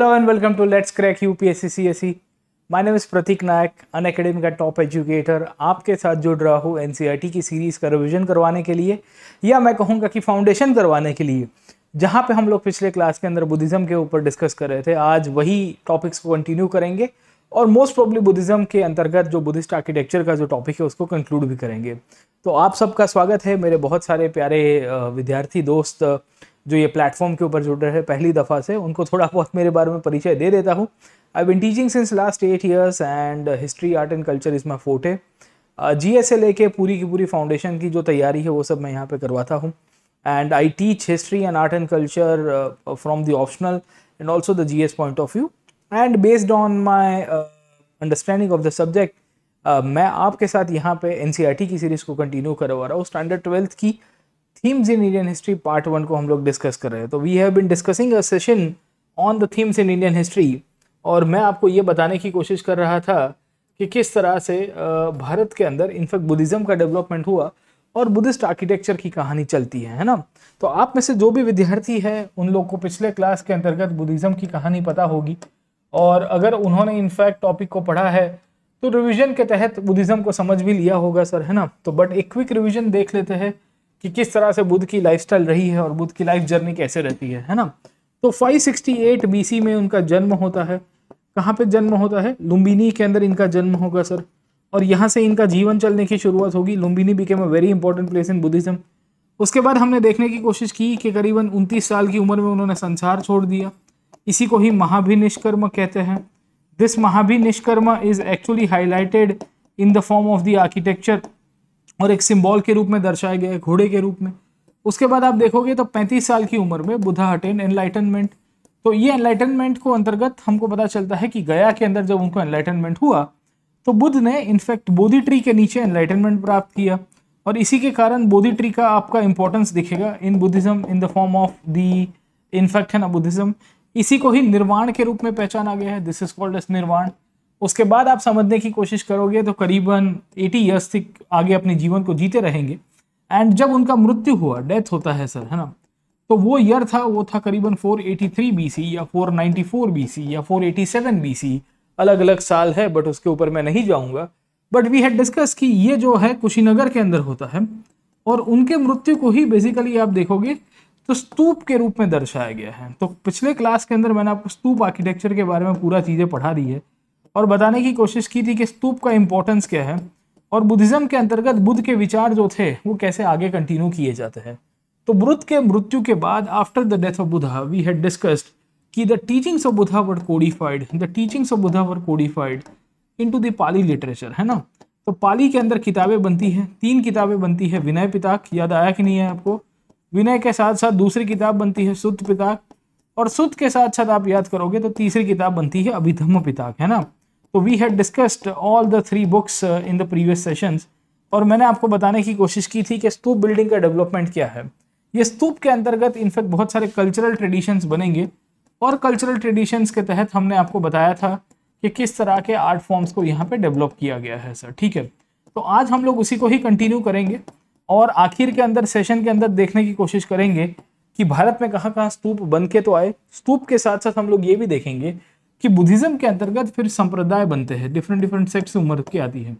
Hello and welcome to Let's see UPSC CSE. My name is Pratik Nayak अन academic का top educator आपके साथ जुड़ रहा हूँ एन e की सीरीज़ का रिविजन करवाने के लिए या मैं कहूँगा कि फाउंडेशन करवाने के लिए जहाँ पे हम लोग पिछले क्लास के अंदर बुद्धिज़्म के ऊपर डिस्कस कर रहे थे आज वही टॉपिक्स को कंटिन्यू करेंगे और मोस्ट प्रॉब्ली बुद्धिज़्म के अंतर्गत जो बुद्धिस्ट आर्किटेक्चर का जो टॉपिक है उसको कंक्लूड भी करेंगे तो आप सबका स्वागत है मेरे बहुत सारे प्यारे विद्यार्थी दोस्त जो ये प्लेटफॉर्म के ऊपर जुड़ रहे हैं पहली दफ़ा से उनको थोड़ा बहुत मेरे बारे में परिचय दे देता हूँ I been teaching since last eight years and history art and culture is my forte G ए लेके पूरी की पूरी फाउंडेशन की जो तैयारी है वो सब मैं यहाँ पे करवाता हूँ and I teach history and art and culture from the optional and also the G point of view and based on my understanding of the subject मैं आपके साथ यहाँ पे एन e की सीरीज़ को कंटिन्यू करवा रहा हूँ स्टैंडर्ड ट्वेल्थ की uh, themes in Indian history part one को हम लोग डिस्कस कर रहे हैं तो we have been discussing a session on the themes in Indian history और मैं आपको ये बताने की कोशिश कर रहा था कि किस तरह से भारत के अंदर इनफैक्ट बुद्धिज़्म का डेवलपमेंट हुआ और बुद्धिस्ट आर्किटेक्चर की कहानी चलती है है ना तो आप में से जो भी विद्यार्थी है उन लोग को पिछले क्लास के अंतर्गत बुद्धिज़्म की कहानी पता होगी और अगर उन्होंने इनफैक्ट टॉपिक को पढ़ा है तो रिविजन के तहत बुद्धिज़्म को समझ भी लिया होगा सर है ना तो बट एक क्विक रिविजन देख लेते हैं कि किस तरह से बुद्ध की लाइफस्टाइल रही है और बुद्ध की लाइफ जर्नी कैसे रहती है है ना तो 568 बीसी में उनका जन्म होता है कहाँ पे जन्म होता है लुम्बिनी के अंदर इनका जन्म होगा सर और यहाँ से इनका जीवन चलने की शुरुआत होगी Lumbini became a very important place in Buddhism उसके बाद हमने देखने की कोशिश की कि करीबन उनतीस साल की उम्र में उन्होंने संसार छोड़ दिया इसी को ही महाभिनिष्कर्म कहते हैं दिस महाभिनिष्कर्म is actually highlighted in the form of the architecture और एक सिंबल के रूप में दर्शाया गया है घोड़े के रूप में उसके बाद आप देखोगे तो 35 साल की उम्र में बुधा हटेन एनलाइटनमेंट तो ये एनलाइटनमेंट को अंतर्गत हमको पता चलता है कि गया के अंदर जब उनको एनलाइटनमेंट हुआ तो बुद्ध ने इनफैक्ट बोधी ट्री के नीचे एनलाइटनमेंट प्राप्त किया और इसी के कारण बोधी ट्री का आपका इंपॉर्टेंस दिखेगा in Buddhism in the form of the in fact है ना बुद्धिज्म इसी को ही निर्वाण के रूप में पहचाना गया है दिस इज कॉल्ड एस निर्वाण उसके बाद आप समझने की कोशिश करोगे तो करीबन 80 ईयर्स तक आगे अपने जीवन को जीते रहेंगे एंड जब उनका मृत्यु हुआ डेथ होता है सर है ना तो वो ईयर था वो था करीबन 483 एटी या 494 बीसी या 487 एटी अलग अलग साल है बट उसके ऊपर मैं नहीं जाऊंगा बट वी हैड डिस्कस कि ये जो है कुशीनगर के अंदर होता है और उनके मृत्यु को ही बेसिकली आप देखोगे तो स्तूप के रूप में दर्शाया गया है तो पिछले क्लास के अंदर मैंने आपको स्तूप आर्किटेक्चर के बारे में पूरा चीज़ें पढ़ा दी है और बताने की कोशिश की थी कि स्तूप का इम्पोर्टेंस क्या है और बुद्धिज़्म के अंतर्गत बुद्ध के विचार जो थे वो कैसे आगे कंटिन्यू किए जाते हैं तो बुद्ध के मृत्यु के बाद after the death of Buddha we had discussed कि the teachings of Buddha were codified the teachings of Buddha were codified into Pali literature है ना तो पाली के अंदर किताबें बनती हैं तीन किताबें बनती है विनय पिताक याद आया कि नहीं है आपको विनय के साथ साथ दूसरी किताब बनती है सुत पिताक और सुत के साथ साथ आप याद करोगे तो तीसरी किताब बनती है अभिधम पिताक है ना तो we had discussed all the three books in the previous sessions और मैंने आपको बताने की कोशिश की थी कि स्तूप बिल्डिंग का डेवलपमेंट क्या है ये स्तूप के अंतर्गत इनफैक्ट बहुत सारे कल्चरल ट्रेडिशंस बनेंगे और कल्चरल ट्रेडिशंस के तहत हमने आपको बताया था कि किस तरह के आर्ट फॉर्म्स को यहाँ पे डेवलप किया गया है सर ठीक है तो आज हम लोग उसी को ही कंटिन्यू करेंगे और आखिर के अंदर सेशन के अंदर देखने की कोशिश करेंगे कि भारत में कहाँ कहाँ स्तूप बन के तो आए स्तूप के साथ साथ हम लोग ये भी देखेंगे कि बुद्धिज्म के अंतर्गत फिर संप्रदाय बनते हैं डिफरेंट डिफरेंट सेक्ट से उम्र की आती है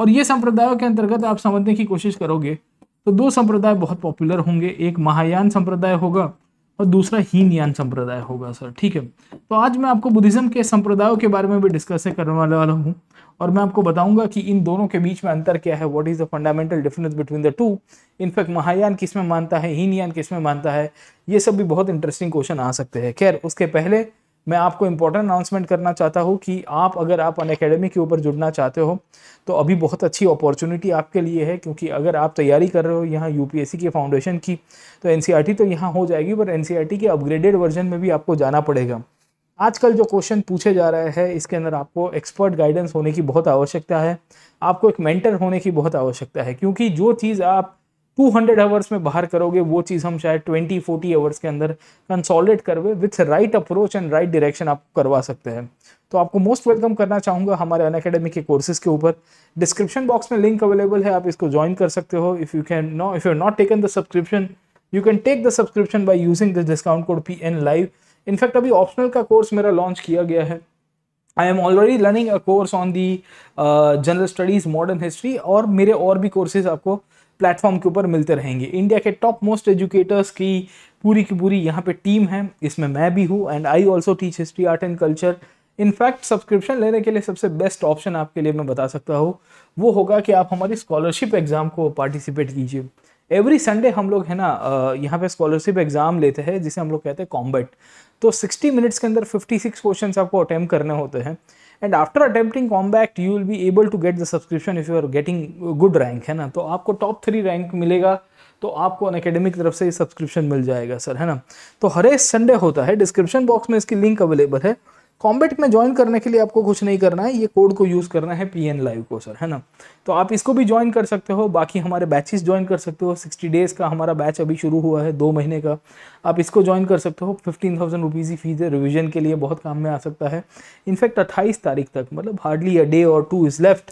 और ये संप्रदायों के अंतर्गत आप समझने की कोशिश करोगे तो दो संप्रदाय बहुत पॉपुलर होंगे एक महायान संप्रदाय होगा और दूसरा हीनयान संप्रदाय होगा सर ठीक है तो आज मैं आपको बुद्धिज्म के संप्रदायों के बारे में भी डिस्कस करने वाला वाला हूँ और मैं आपको बताऊंगा कि इन दोनों के बीच में अंतर क्या है what is the fundamental difference between the two in fact Mahayana किस में मानता है हीनयान किस में मानता है ये सब भी बहुत इंटरेस्टिंग क्वेश्चन आ सकते हैं खैर उसके पहले मैं आपको इम्पोर्टेंट अनाउंसमेंट करना चाहता हूँ कि आप अगर आप अन अकेडमी के ऊपर जुड़ना चाहते हो तो अभी बहुत अच्छी अपॉर्चुनिटी आपके लिए है क्योंकि अगर आप तैयारी कर रहे हो यहाँ यू के फाउंडेशन की तो एन e तो यहाँ हो जाएगी पर एन e के अपग्रेडेड वर्जन में भी आपको जाना पड़ेगा आजकल जो क्वेश्चन पूछे जा रहे हैं इसके अंदर आपको एक्सपर्ट गाइडेंस होने की बहुत आवश्यकता है आपको एक मेंटर होने की बहुत आवश्यकता है क्योंकि जो चीज़ आप टू हंड्रेड आवर्स में बाहर करोगे वो चीज़ हम शायद ट्वेंटी फोर्टी आवर्स के अंदर कंसॉलिडेट करवे with right approach and right direction आप करवा सकते हैं तो आपको मोस्ट वेलकम करना चाहूँगा हमारे अन अकेडमी के कोर्सेज के ऊपर डिस्क्रिप्शन बॉक्स में लिंक अवेलेबल है आप इसको ज्वाइन कर सकते हो if you can know if you not taken the subscription you can take the subscription by using this discount code P N live in fact अभी ऑप्शनल का कोर्स मेरा लॉन्च किया गया है I am already learning a course on the general studies modern history और मेरे और भी कोर्सेज आपको प्लेटफॉर्म के ऊपर मिलते रहेंगे इंडिया के टॉप मोस्ट एजुकेटर्स की पूरी की पूरी यहाँ पे टीम है इसमें मैं भी हूँ and I also teach history art and culture in fact subscription लेने के लिए सबसे बेस्ट ऑप्शन आपके लिए मैं बता सकता हूँ वो होगा कि आप हमारी स्कॉलरशिप एग्ज़ाम को पार्टिसिपेट कीजिए एवरी संडे हम लोग है ना यहाँ पे स्कॉलरशिप एग्ज़ाम लेते हैं जिसे हम लोग कहते हैं कॉम्बेट तो 60 मिनट्स के अंदर 56 क्वेश्चन आपको अटैम्प्ट करने होते हैं and after attempting combat you will be able to get the subscription if you are getting good rank है ना तो आपको टॉप थ्री रैंक मिलेगा तो आपको अन अकेडमी की तरफ से सब्सक्रिप्शन मिल जाएगा सर है ना तो हर एक संडे होता है डिस्क्रिप्शन बॉक्स में इसकी लिंक अवेलेबल है कॉम्बेट में ज्वाइन करने के लिए आपको कुछ नहीं करना है ये कोड को यूज़ करना है पी एन लाइव को सर है ना तो आप इसको भी ज्वाइन कर सकते हो बाकी हमारे बैचेस ज्वाइन कर सकते हो सिक्सटी डेज़ का हमारा बैच अभी शुरू हुआ है दो महीने का आप इसको ज्वाइन कर सकते हो फिफ्टीन थाउजेंड रुपीज़ ही फीस है रिविजन के लिए बहुत काम में आ सकता है इनफैक्ट अट्ठाईस तारीख तक मतलब हार्डली अ डे और टू इज़ लेफ्ट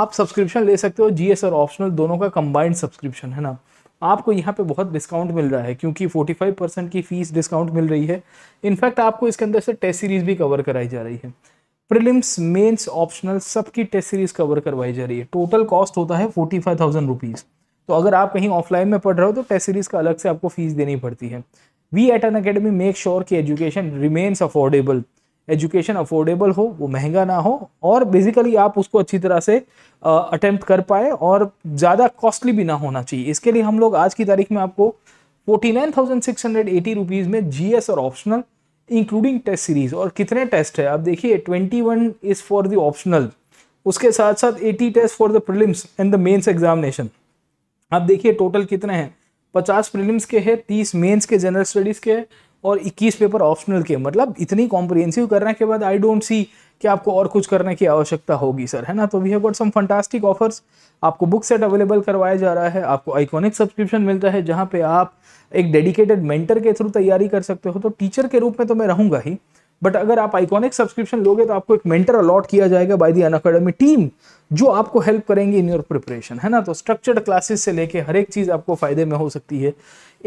आप सब्सक्रिप्शन ले सकते हो जी और ऑप्शनल दोनों का कंबाइंड सब्सक्रिप्शन है ना आपको यहाँ पे बहुत डिस्काउंट मिल रहा है क्योंकि 45 परसेंट की फ़ीस डिस्काउंट मिल रही है इनफैक्ट आपको इसके अंदर से टेस्ट सीरीज़ भी कवर कराई जा रही है प्रिलिम्स मेंस ऑप्शनल सबकी टेस्ट सीरीज़ कवर करवाई जा रही है टोटल कॉस्ट होता है फोर्टी फाइव थाउजेंड रुपीज़ तो अगर आप कहीं ऑफलाइन में पढ़ रहे हो तो टेस्ट सीरीज़ का अलग से आपको फ़ीस देनी पड़ती है we at Unacademy make sure की education remains affordable education affordable हो वो महंगा ना हो और बेसिकली आप उसको अच्छी तरह से अटेम्प्ट कर पाए और ज़्यादा कॉस्टली भी ना होना चाहिए इसके लिए हम लोग आज की तारीख में आपको forty nine thousand six hundred eighty rupees में जी एस और ऑप्शनल इंक्लूडिंग टेस्ट सीरीज और कितने टेस्ट है आप देखिए twenty one is for the optional उसके साथ साथ eighty test for the prelims and the mains examination आप देखिए टोटल कितने हैं पचास प्रिलिम्स के हैं तीस मेन्स के जनरल स्टडीज़ के हैं और 21 पेपर ऑप्शनल के मतलब इतनी कॉम्प्रिहेंसिव करने के बाद आई डोंट सी कि आपको और कुछ करने की आवश्यकता होगी सर है ना तो we have got some fantastic offers आपको बुक सेट अवेलेबल करवाया जा रहा है आपको आइकॉनिक सब्सक्रिप्शन मिलता है जहाँ पे आप एक डेडिकेटेड मेंटर के थ्रू तैयारी कर सकते हो तो टीचर के रूप में तो मैं रहूँगा ही बट अगर आप आइकॉनिक सब्सक्रिप्शन लोगे तो आपको एक मेंटर अलॉट किया जाएगा by the Unacademy team जो आपको हेल्प करेंगे इन योर प्रिपरेशन है ना तो स्ट्रक्चर्ड क्लासेस से लेके हर एक चीज़ आपको फायदे में हो सकती है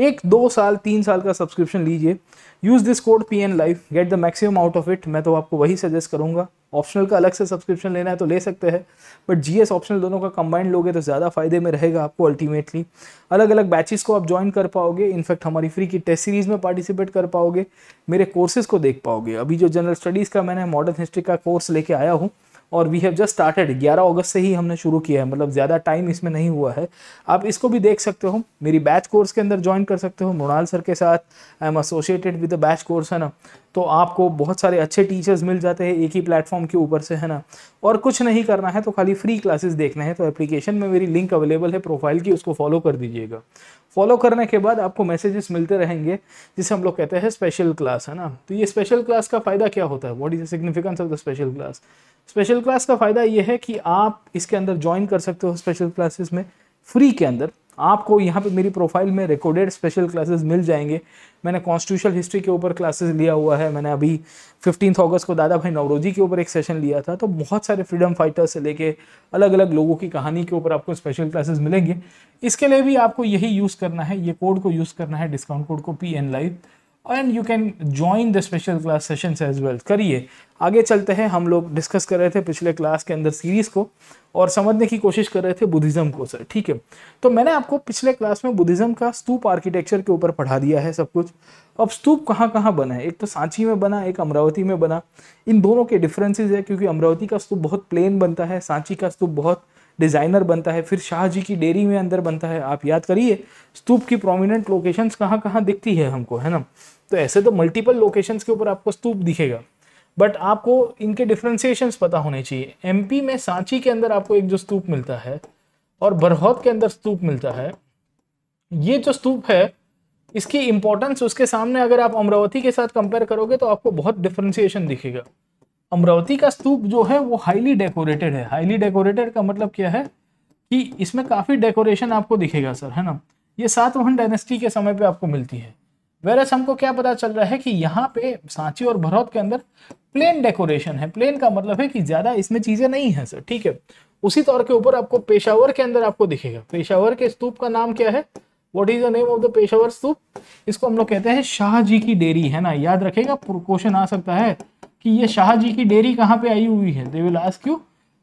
एक दो साल तीन साल का सब्सक्रिप्शन लीजिए use this code P N life get the maximum out of it मैं तो आपको वही सजेस्ट करूँगा ऑप्शनल का अलग से सब्सक्रिप्शन लेना है तो ले सकते हैं बट जी एस ऑप्शनल दोनों का कंबाइंड लोगे तो ज़्यादा फायदे में रहेगा आपको अल्टीमेटली अलग अलग बैचेस को आप ज्वाइन कर पाओगे इनफैक्ट हमारी फ्री की टेस्ट सीरीज़ में पार्टिसिपेट कर पाओगे मेरे कोर्सेज को देख पाओगे अभी जो जनरल स्टडीज़ का मैंने मॉडर्न हिस्ट्री का कोर्स लेके आया हूँ और वी हैव जस्ट स्टार्टेड 11 अगस्त से ही हमने शुरू किया है मतलब ज़्यादा टाइम इसमें नहीं हुआ है आप इसको भी देख सकते हो मेरी बैच कोर्स के अंदर ज्वाइन कर सकते हो मृणाल सर के साथ I am associated with the batch course है ना तो आपको बहुत सारे अच्छे टीचर्स मिल जाते हैं एक ही प्लेटफॉर्म के ऊपर से है ना और कुछ नहीं करना है तो खाली फ्री क्लासेस देखना है तो एप्लीकेशन में मेरी लिंक अवेलेबल है प्रोफाइल की उसको फॉलो कर दीजिएगा फॉलो करने के बाद आपको मैसेजेस मिलते रहेंगे जिसे हम लोग कहते हैं स्पेशल क्लास है ना तो ये स्पेशल क्लास का फ़ायदा क्या होता है what is the significance of the special class special class का फ़ायदा ये है कि आप इसके अंदर ज्वाइन कर सकते हो स्पेशल क्लासेस में फ्री के अंदर आपको यहाँ पे मेरी प्रोफाइल में रिकॉर्डेड स्पेशल क्लासेस मिल जाएंगे मैंने कॉन्स्टिट्यूशन हिस्ट्री के ऊपर क्लासेस लिया हुआ है मैंने अभी फिफ्टीन अगस्त को दादा भाई नवरोजी के ऊपर एक सेशन लिया था तो बहुत सारे फ्रीडम फाइटर्स से लेके अलग अलग लोगों की कहानी के ऊपर आपको स्पेशल क्लासेस मिलेंगे इसके लिए भी आपको यही यूज़ करना है ये कोड को यूज़ करना है डिस्काउंट कोड को P N live and you can join the special class session as well करिए आगे चलते हैं हम लोग डिस्कस कर रहे थे पिछले क्लास के अंदर सीरीज़ को और समझने की कोशिश कर रहे थे बुद्धिज़्म को सर ठीक है तो मैंने आपको पिछले क्लास में बुद्धिज़्म का स्तूप आर्किटेक्चर के ऊपर पढ़ा दिया है सब कुछ अब स्तूप कहाँ कहाँ बना है एक तो सांची में बना एक अमरावती में बना इन दोनों के डिफरेंसेज है क्योंकि अमरावती का स्तूप बहुत प्लेन बनता है सांची का स्तूप बहुत डिज़ाइनर बनता है फिर शाहजी की डेयरी में अंदर बनता है आप याद करिए स्तूप की प्रोमिनेंट लोकेशंस कहाँ कहाँ दिखती है हमको है ना तो ऐसे तो मल्टीपल लोकेशंस के ऊपर आपको स्तूप दिखेगा बट आपको इनके डिफ्रेंसिएशंस पता होने चाहिए एमपी में सांची के अंदर आपको एक जो स्तूप मिलता है और बरहौत के अंदर स्तूप मिलता है ये जो स्तूप है इसकी इंपॉर्टेंस उसके सामने अगर आप अमरावती के साथ कंपेयर करोगे तो आपको बहुत डिफ्रेंसिएशन दिखेगा अमरावती का स्तूप जो है वो हाईली डेकोरेटेड है हाईली डेकोरेटेड का मतलब क्या है कि इसमें काफ़ी डेकोरेशन आपको दिखेगा सर है ना ये सातवन डायनेस्टी के समय पे आपको मिलती है वेरस हमको क्या पता चल रहा है कि यहाँ पे सांची और भरौत के अंदर प्लेन डेकोरेशन है प्लेन का मतलब है कि ज्यादा इसमें चीजें नहीं है सर ठीक है उसी तौर के ऊपर आपको पेशावर के अंदर आपको दिखेगा पेशावर के स्तूप का नाम क्या है what is the name of the Peshawar stupa इसको हम लोग कहते हैं शाहजी की डेरी है ना याद रखेगा क्वेश्चन आ सकता है कि ये शाहजी की डेरी कहाँ पे आई हुई है दे विल आस्क यू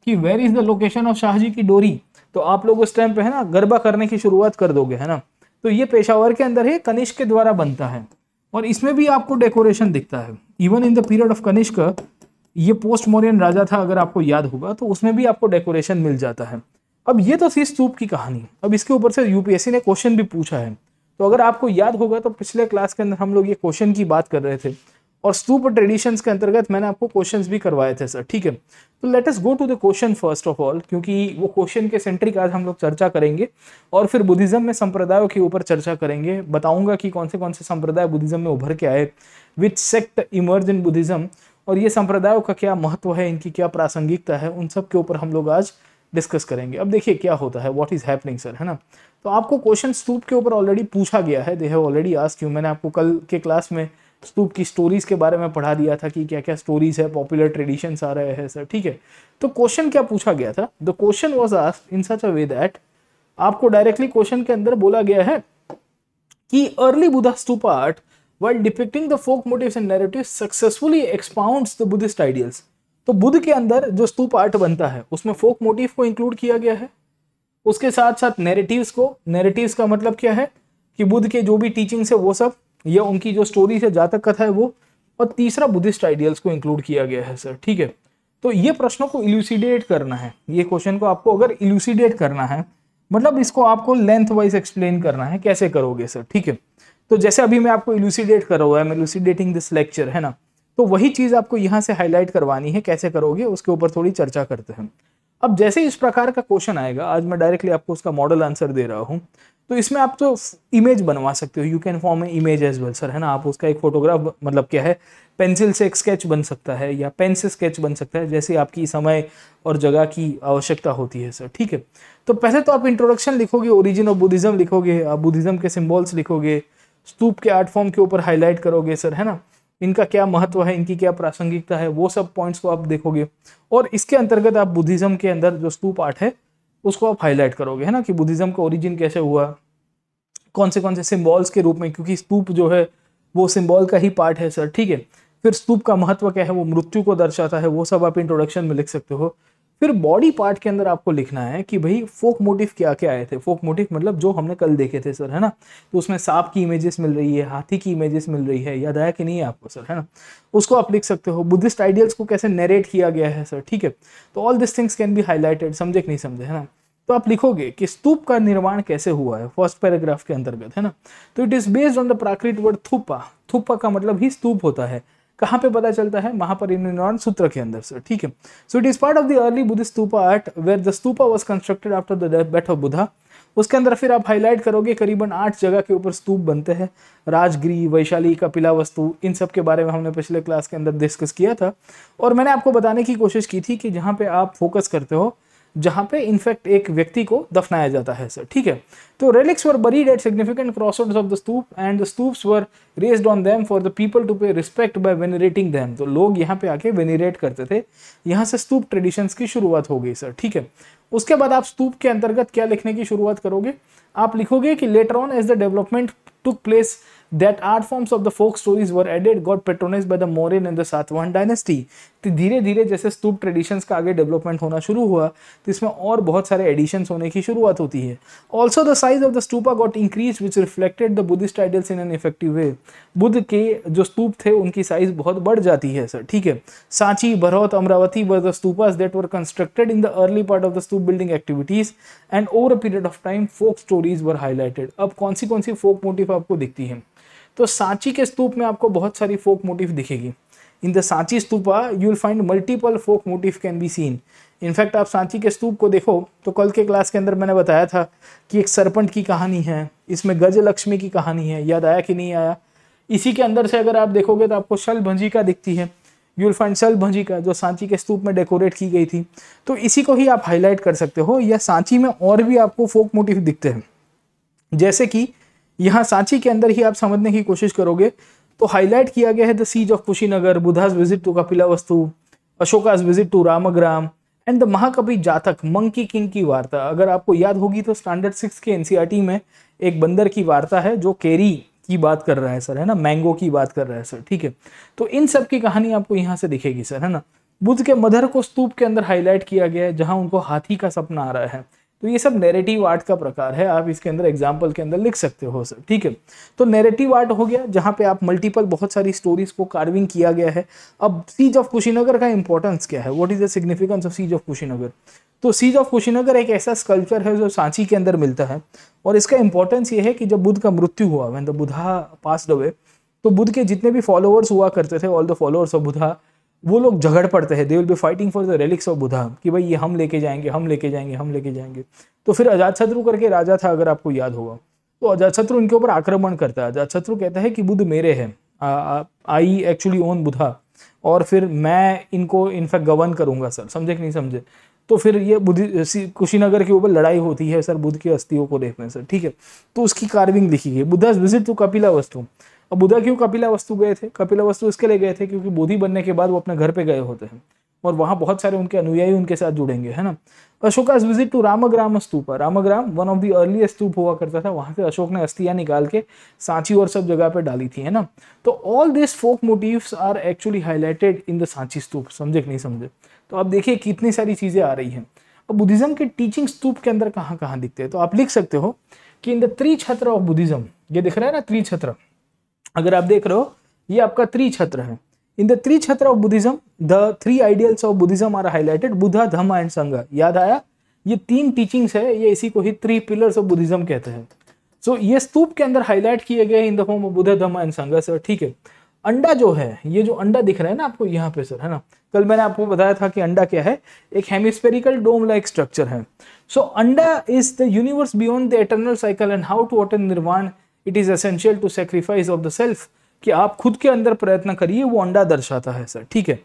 कि where is the location of Shahji ki Dheri तो आप लोग उस टाइम पे है ना गरबा करने की शुरुआत कर दोगे है ना तो ये पेशावर के अंदर ही कनिष्क के द्वारा बनता है और इसमें भी आपको डेकोरेशन दिखता है even in the period of Kanishka ये पोस्ट मोरियन राजा था अगर आपको याद होगा तो उसमें भी आपको डेकोरेशन मिल जाता है अब ये तो थी स्तूप की कहानी अब इसके ऊपर से यूपीएससी ने क्वेश्चन भी पूछा है तो अगर आपको याद होगा तो पिछले क्लास के अंदर हम लोग ये क्वेश्चन की बात कर रहे थे और स्तूप और ट्रेडिशंस के अंतर्गत मैंने आपको क्वेश्चंस भी करवाए थे सर ठीक है तो let us go to the question first of all क्योंकि वो क्वेश्चन के सेंट्रिक आज हम लोग चर्चा करेंगे और फिर बुद्धिज्म में संप्रदायों के ऊपर चर्चा करेंगे बताऊंगा कि कौन से कौन से संप्रदाय बुद्धिज्म में उभर के आए with sect emerge in Buddhism और ये संप्रदायों का क्या महत्व है इनकी क्या प्रासंगिकता है उन सब के ऊपर हम लोग आज डिस्कस करेंगे अब देखिए क्या होता है व्हाट इज़ हैपनिंग सर है ना तो आपको क्वेश्चन स्तूप के ऊपर ऑलरेडी पूछा गया है they have already ask you मैंने आपको कल के क्लास में स्तूप की स्टोरीज़ के बारे में पढ़ा दिया था कि क्या क्या स्टोरीज़ है पॉपुलर ट्रेडिशन आ रहे हैं सर ठीक है तो क्वेश्चन क्या पूछा गया था the question was asked in such a way that आपको डायरेक्टली क्वेश्चन के अंदर बोला गया है कि early Buddha stupa art while depicting the folk motive and narrative successfully expound the Buddhist ideals तो बुद्ध के अंदर जो स्तूप आर्ट बनता है उसमें फोक मोटिव को इंक्लूड किया गया है उसके साथ साथ नेरेटिव को नेरेटिव का मतलब क्या है कि बुद्ध के जो भी टीचिंग्स है वो सब या उनकी जो स्टोरी है जातक कथा है वो और तीसरा बुद्धिस्ट आइडियल्स को इंक्लूड किया गया है सर ठीक है तो ये प्रश्नों को इल्यूसीडेट करना है ये क्वेश्चन को आपको अगर इल्यूसीडेट करना है मतलब इसको आपको लेंथ वाइज एक्सप्लेन करना है कैसे करोगे सर ठीक है तो जैसे अभी मैं आपको इल्यूसीडेट कर रहा हूँ इल्यूसीडेटिंग दिस लेक्चर है ना तो वही चीज़ आपको यहाँ से हाईलाइट करवानी है कैसे करोगे उसके ऊपर थोड़ी चर्चा करते हैं अब जैसे इस प्रकार का क्वेश्चन आएगा आज मैं डायरेक्टली आपको उसका मॉडल आंसर दे रहा हूँ तो इसमें आप तो इमेज बनवा सकते हो you can form a image as well sir है ना आप उसका एक फोटोग्राफ मतलब क्या है पेंसिल से एक स्केच बन सकता है या पेन से स्केच बन सकता है जैसे आपकी समय और जगह की आवश्यकता होती है सर ठीक है तो पहले तो आप इंट्रोडक्शन लिखोगे ओरिजिन ऑफ बुद्धिज्म लिखोगे आप बुद्धिज्म के सिम्बॉल्स लिखोगे स्तूप के आर्ट फॉर्म के ऊपर हाईलाइट करोगे सर है ना इनका क्या महत्व है इनकी क्या प्रासंगिकता है वो सब पॉइंट्स को आप देखोगे और इसके अंतर्गत आप बुद्धिज्म के अंदर जो स्तूप आर्ट है उसको आप हाईलाइट करोगे है ना कि बुद्धिज्म का ओरिजिन कैसे हुआ कौन से कौन से सिम्बॉल्स के रूप में क्योंकि स्तूप जो है वो सिम्बॉल का ही पार्ट है सर ठीक है फिर स्तूप का महत्व क्या है वो मृत्यु को दर्शाता है वो सब आप इंट्रोडक्शन में लिख सकते हो फिर बॉडी पार्ट के अंदर आपको लिखना है कि भाई फोक मोटिव क्या क्या आए थे फोक मोटिव मतलब जो हमने कल देखे थे सर है ना तो उसमें सांप की इमेजेस मिल रही है हाथी की इमेजेस मिल रही है याद आया कि नहीं है आपको सर है ना उसको आप लिख सकते हो बुद्धिस्ट आइडियल्स को कैसे नेरेट किया गया है सर ठीक है तो all this things can be highlighted समझे कि नहीं समझे है ना तो आप लिखोगे कि स्तूप का निर्माण कैसे हुआ है फर्स्ट पैराग्राफ के अंतर्गत है ना तो it is based on the Prakrit word thupa थुपा का मतलब ही स्तूप होता है कहाँ पे पता चलता है महापरिनिर्वाण सूत्र के अंदर से ठीक है so it is part of the early Buddhist stupa at where the stupa was constructed after the death of Buddha उसके अंदर फिर आप हाईलाइट करोगे करीबन आठ जगह के ऊपर स्तूप बनते हैं राजगिरी वैशाली कपिला वस्तु इन सब के बारे में हमने पिछले क्लास के अंदर डिस्कस किया था और मैंने आपको बताने की कोशिश की थी कि जहाँ पे आप फोकस करते हो जहाँ पे इनफैक्ट एक व्यक्ति को दफनाया जाता है सर ठीक है तो relics were buried at significant crossroads of the stupa and the stoops were raised on them for the people to pay respect by venerating them तो लोग यहाँ पे आके वेनरेट करते थे यहाँ से स्तूप ट्रेडिशंस की शुरुआत हो गई सर ठीक है उसके बाद आप स्तूप के अंतर्गत क्या लिखने की शुरुआत करोगे आप लिखोगे कि later on as the development took place that art forms of the folk stories were added got patronized by the Mauryan and the Satwahan dynasty तो धीरे धीरे जैसे स्तूप ट्रेडिशंस का आगे डेवलपमेंट होना शुरू हुआ तो इसमें और बहुत सारे एडिशंस होने की शुरुआत होती है also the size of the stupa got increase which reflected the Buddhist idols in an effective way Buddha के जो स्तूप थे उनकी साइज बहुत बढ़ जाती है सर ठीक है Sanchi Bharhut Amaravati were the stupas that were constructed in the early part of the stupa building activities and over a period of time folk stories were highlighted अब कौन सी कौन सी फोक मोटिव आपको दिखती है तो सांची के स्तूप में आपको बहुत सारी फोक मोटिफ दिखेगी in the Sanchi stupa you will find multiple folk motif can be seen in fact आप सांची के स्तूप को देखो तो कल के क्लास के अंदर मैंने बताया था कि एक सरपंट की कहानी है इसमें गज लक्ष्मी की कहानी है याद आया कि नहीं आया इसी के अंदर से अगर आप देखोगे तो आपको शल भंजिका दिखती है you will find shalabhanjika जो सांची के स्तूप में डेकोरेट की गई थी तो इसी को ही आप हाईलाइट कर सकते हो या सांची में और भी आपको फोक मोटिव दिखते हैं जैसे कि यहाँ सांची के अंदर ही आप समझने की कोशिश करोगे तो हाईलाइट किया गया है the siege of Kushinagar Buddha's visit to Kapilavastu Ashoka's visit to Ramagrama and the Mahakapi Jataka monkey king की वार्ता अगर आपको याद होगी तो स्टैंडर्ड सिक्स के एनसीईआरटी e में एक बंदर की वार्ता है जो केरी की बात कर रहा है सर है ना मैंगो की बात कर रहा है सर ठीक है तो इन सब की कहानी आपको यहाँ से दिखेगी सर है ना बुद्ध के मदर को स्तूप के अंदर हाईलाइट किया गया है जहाँ उनको हाथी का सपना आ रहा है तो ये सब नेरेटिव आर्ट का प्रकार है आप इसके अंदर एग्जाम्पल के अंदर लिख सकते हो सर ठीक है तो नेरेटिव आर्ट हो गया जहाँ पे आप मल्टीपल बहुत सारी स्टोरीज को कार्विंग किया गया है अब सीज ऑफ कुशीनगर का इंपॉर्टेंस क्या है what is the significance of siege of Kushinagar तो सीज ऑफ कुशीनगर एक ऐसा स्कल्पचर है जो सांची के अंदर मिलता है और इसका इंपॉर्टेंस ये है कि जब बुद्ध का मृत्यु हुआ when the Buddha pass away तो बुद्ध के जितने भी फॉलोअर्स हुआ करते थे all the followers of Buddha वो लोग झगड़ पड़ते हैं they will be fighting for the relics of Buddha कि भाई ये हम लेके जाएंगे हम लेके जाएंगे हम लेके जाएंगे तो फिर अजात शत्रु करके राजा था अगर आपको याद होगा तो अजात शत्रु इनके ऊपर आक्रमण करता है अजात शत्रु कहता है कि बुद्ध मेरे हैं आई एक्चुअली ओन बुधा और फिर मैं इनको इनफैक्ट गवर्न करूंगा सर समझे कि नहीं समझे तो फिर ये बुद्ध कुशीनगर के ऊपर लड़ाई होती है सर बुद्ध की अस्थियों को देखने सर ठीक है तो उसकी कार्विंग लिखी गई बुद्धाज विजिट टू कपिला वस्तु अब बुधा क्यों कपिला वस्तु गए थे कपिला वस्तु इसके लिए गए थे क्योंकि बोधि बनने के बाद वो अपने घर पे गए होते हैं और वहाँ बहुत सारे उनके अनुयायी उनके साथ जुड़ेंगे है ना Ashoka's visit to Ramagrama stupa Ramagrama one of the early stupa हुआ करता था वहाँ से अशोक ने अस्थियाँ निकाल के सांची और सब जगह पे डाली थी है ना तो all this folk motives are actually highlighted in the Sanchi stupa समझे कि नहीं समझे तो आप देखिए कितनी सारी चीज़ें आ रही हैं अब बुद्धिज्म के टीचिंग स्तूप के अंदर कहाँ कहाँ दिखते हैं तो आप लिख सकते हो कि in the trichhatra of Buddhism ये दिख रहा है ना त्रिछत्र अगर आप देख रहे हो ये आपका त्रिछत्र है in the trichhatra of Buddhism the three ideals of Buddhism are highlighted Buddha dhamma and संघ याद आया ये तीन टीचिंग्स है ये इसी को ही थ्री पिलर्स ऑफ बुद्धिज्म कहते हैं सो so, ये स्तूप के अंदर हाईलाइट किए गए in the form of Buddha dhamma and संघ सर ठीक है अंडा जो है ये जो अंडा दिख रहा है ना आपको यहाँ पे सर है ना कल मैंने आपको बताया था कि अंडा क्या है एक हेमिस्फेरिकल डोम लाइक स्ट्रक्चर है so anda is the universe beyond the eternal cycle and how to attain nirvana it is essential to sacrifice of the self कि आप खुद के अंदर प्रयत्न करिए वो अंडा दर्शाता है सर ठीक है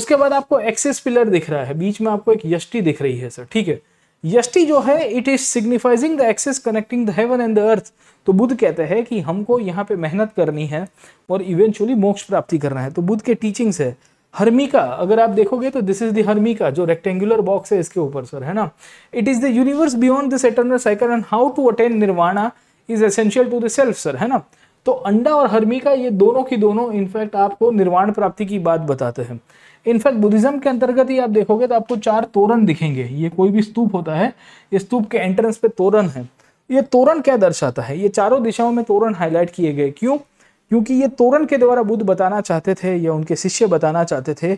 उसके बाद आपको एक्सेस पिलर दिख रहा है बीच में आपको एक यष्टि दिख रही है सर ठीक है यष्टि जो है it is signifying the axis connecting the heaven and the earth तो बुद्ध कहते हैं कि हमको यहाँ पे मेहनत करनी है और इवेंचुअली मोक्ष प्राप्ति करना है तो बुद्ध के टीचिंग्स है हर्मिका अगर आप देखोगे तो दिस इज दी हर्मिका जो रेक्टेंगुलर बॉक्स है इसके ऊपर सर है ना it is the universe beyond this eternal cycle and how to attain nirvana is essential to the self sir है ना तो अंडा और हर्मिका ये दोनों की दोनों इनफैक्ट आपको निर्वाण प्राप्ति की बात बताते हैं इनफैक्ट बुद्धिज्म के अंतर्गत ही आप देखोगे तो आपको चार तोरण दिखेंगे ये कोई भी स्तूप होता है ये स्तूप के एंट्रेंस पे तोरण है ये तोरण क्या दर्शाता है ये चारों दिशाओं में तोरण हाईलाइट किए गए क्यों क्योंकि ये तोरण के द्वारा बुद्ध बताना चाहते थे या उनके शिष्य बताना चाहते थे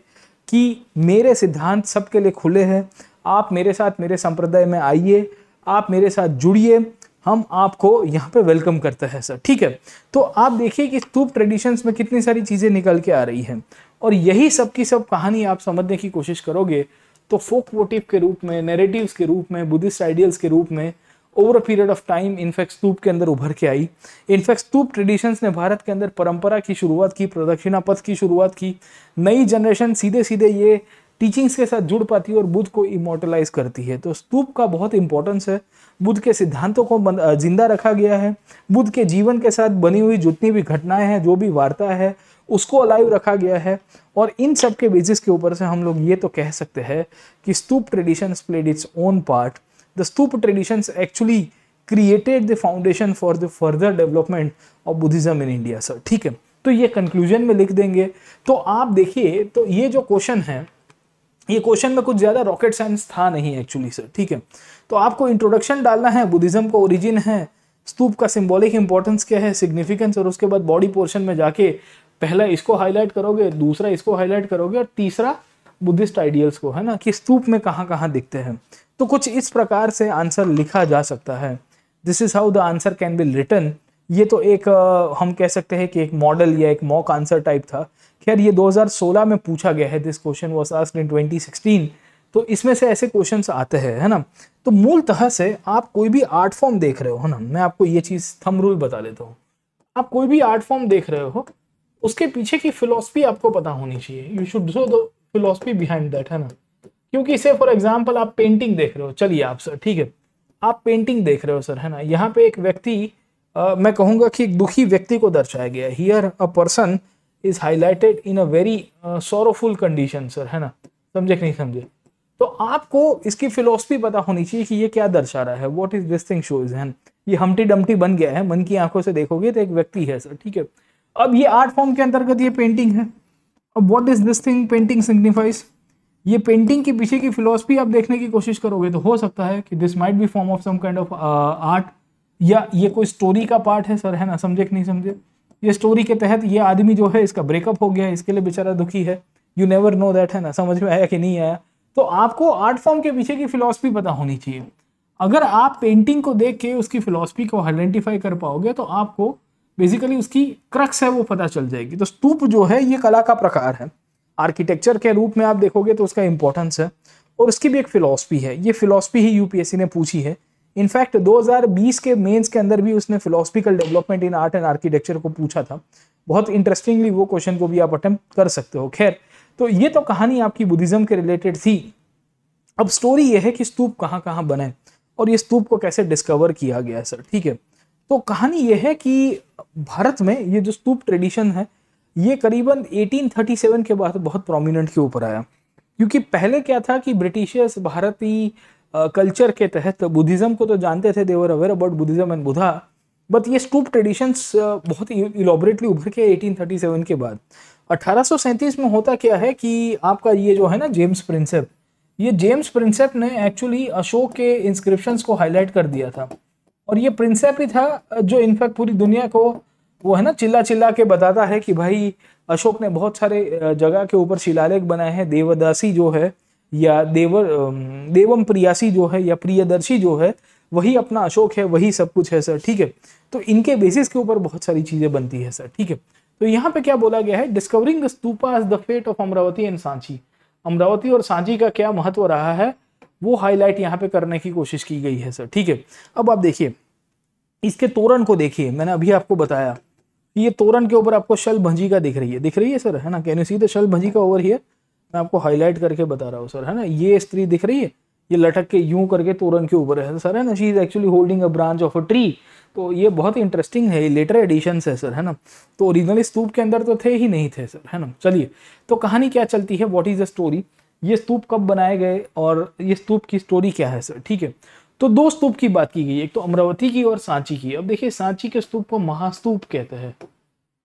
कि मेरे सिद्धांत सबके लिए खुले हैं आप मेरे साथ मेरे संप्रदाय में आइए आप मेरे साथ जुड़िए हम आपको यहाँ पे वेलकम करते हैं सर ठीक है तो आप देखिए कि स्तूप ट्रेडिशंस में कितनी सारी चीज़ें निकल के आ रही हैं और यही सब की सब कहानी आप समझने की कोशिश करोगे तो फोक वोटिव के रूप में नेरेटिव्स के रूप में बुद्धिस्ट आइडियल्स के रूप में over a period of time in fact stupa के अंदर उभर के आई इनफैक्ट स्तूप ट्रेडिशंस ने भारत के अंदर परंपरा की शुरुआत की प्रदक्षिणा पथ की शुरुआत की नई जनरेशन सीधे सीधे ये टीचिंग्स के साथ जुड़ पाती है और बुद्ध को इमोटलाइज करती है तो स्तूप का बहुत इंपॉर्टेंस है बुद्ध के सिद्धांतों को जिंदा रखा गया है बुद्ध के जीवन के साथ बनी हुई जितनी भी घटनाएं हैं जो भी वार्ता है उसको अलाइव रखा गया है और इन सब के बेसिस के ऊपर से हम लोग ये तो कह सकते हैं कि stupa tradition played its own part the stupa tradition actually created the foundation for the further development of Buddhism in India sir ठीक है तो ये कंक्लूजन में लिख देंगे तो आप देखिए तो ये जो क्वेश्चन है ये क्वेश्चन में कुछ ज़्यादा रॉकेट साइंस था नहीं एक्चुअली सर ठीक है तो आपको इंट्रोडक्शन डालना है बुद्धिज्म का ओरिजिन है स्तूप का सिंबॉलिक इंपॉर्टेंस क्या है सिग्निफिकेंस और उसके बाद बॉडी पोर्शन में जाके पहला इसको हाईलाइट करोगे दूसरा इसको हाईलाइट करोगे और तीसरा बुद्धिस्ट आइडियल्स को है ना कि स्तूप में कहाँ कहाँ दिखते हैं तो कुछ इस प्रकार से आंसर लिखा जा सकता है this is how the answer can be written ये तो एक हम कह सकते हैं कि एक मॉडल या एक मॉक आंसर टाइप था खैर ये 2016 में पूछा गया है this question was asked in 2016 तो इसमें से ऐसे क्वेश्चंस आते हैं है ना तो मूलतः से आप कोई भी आर्ट फॉर्म देख रहे हो ना मैं आपको ये चीज़ थम रूल बता देता हूँ आप कोई भी आर्ट फॉर्म देख रहे हो उसके पीछे की फिलोसफी आपको पता होनी चाहिए you should show the philosophy behind that है ना क्योंकि इसे फॉर एग्जाम्पल आप पेंटिंग देख रहे हो चलिए आप सर ठीक है आप पेंटिंग देख रहे हो सर है ना यहाँ पे एक व्यक्ति मैं कहूंगा कि एक दुखी व्यक्ति को दर्शाया गया here a person is highlighted in a very sorrowful condition sir है ना समझे कि नहीं समझे तो आपको इसकी फिलोसफी पता होनी चाहिए कि ये क्या दर्शा रहा है what is this thing is है ये हमटी डमटी बन गया है मन की आंखों से देखोगे तो एक व्यक्ति है सर ठीक है अब ये आर्ट फॉर्म के अंतर्गत ये पेंटिंग है अब what is this thing painting signifies ये पेंटिंग के पीछे की फिलोसफी आप देखने की कोशिश करोगे तो हो सकता है कि this might be form of some kind of art या ये कोई स्टोरी का पार्ट है सर है ना समझे कि नहीं समझे ये स्टोरी के तहत ये आदमी जो है इसका ब्रेकअप हो गया है इसके लिए बेचारा दुखी है यू नेवर नो दैट है ना समझ में आया कि नहीं आया तो आपको आर्ट फॉर्म के पीछे की फिलोसफी पता होनी चाहिए अगर आप पेंटिंग को देख के उसकी फिलॉसफी को आइडेंटिफाई कर पाओगे तो आपको बेसिकली उसकी क्रक्स है वो पता चल जाएगी तो स्तूप जो है ये कला का प्रकार है आर्किटेक्चर के रूप में आप देखोगे तो उसका इंपॉर्टेंस है और उसकी भी एक फिलोसफी है ये फिलोसफी ही यूपीएससी ने पूछी है इनफैक्ट 2020 के मेंस के अंदर भी उसने philosophical development in art and architecture को पूछा था बहुत इंटरेस्टिंगली वो क्वेश्चन को भी आप अटेम्प्ट कर सकते हो खैर तो ये तो कहानी आपकी बुद्धिज्म के रिलेटेड थी अब स्टोरी ये है कि स्तूप कहाँ कहाँ बने और ये स्तूप को कैसे डिस्कवर किया गया सर ठीक है तो कहानी ये है कि भारत में ये जो स्तूप ट्रेडिशन है ये करीबन 1837 के बाद बहुत प्रोमिनेंट के ऊपर आया क्योंकि पहले क्या था कि ब्रिटिशर्स भारतीय कल्चर के तहत बुद्धिज़्म को तो जानते थे they were aware about Buddhism and Buddha but ये स्टूप ट्रेडिशंस बहुत इलाबरेटली उभर के 1837 के बाद अठारह में होता क्या है कि आपका ये जो है ना जेम्स प्रिंसेप ये जेम्स प्रिंसेप ने एक्चुअली अशोक के इंस्क्रिप्शन को हाईलाइट कर दिया था और ये प्रिंसेप ही था जो इनफैक्ट पूरी दुनिया को वो है ना चिल्ला चिल्ला के बताता है कि भाई अशोक ने बहुत सारे जगह के ऊपर शिलालेख बनाए हैं देवदासी जो है या देवर देवम प्रियासी जो है या प्रियदर्शी जो है वही अपना अशोक है वही सब कुछ है सर ठीक है तो इनके बेसिस के ऊपर बहुत सारी चीज़ें बनती है सर ठीक है तो यहाँ पे क्या बोला गया है discovering stupa is the fate of Amaravati and Sanchi Amaravati और सांची का क्या महत्व रहा है वो हाईलाइट यहाँ पे करने की कोशिश की गई है सर ठीक है अब आप देखिए इसके तोरण को देखिए मैंने अभी आपको बताया ये तोरण के ऊपर आपको शल भंजी का दिख रही है दिख रही है सर है ना can you see the shalabhanjika over here मैं आपको हाईलाइट करके बता रहा हूँ सर है ना ये स्त्री दिख रही है ये लटक के यूं करके तोरण के ऊपर है सर है ना she is actually holding a branch of a tree तो ये बहुत इंटरेस्टिंग है लेटर एडिशन है सर है ना तो ओरिजिनली स्तूप के अंदर तो थे ही नहीं थे सर है ना चलिए तो कहानी क्या चलती है वॉट इज़ द स्टोरी ये स्तूप कब बनाए गए और ये स्तूप की स्टोरी क्या है सर ठीक है तो दो स्तूप की बात की गई एक तो अमरावती की और सांची की अब देखिए सांची के स्तूप को महास्तूप कहते हैं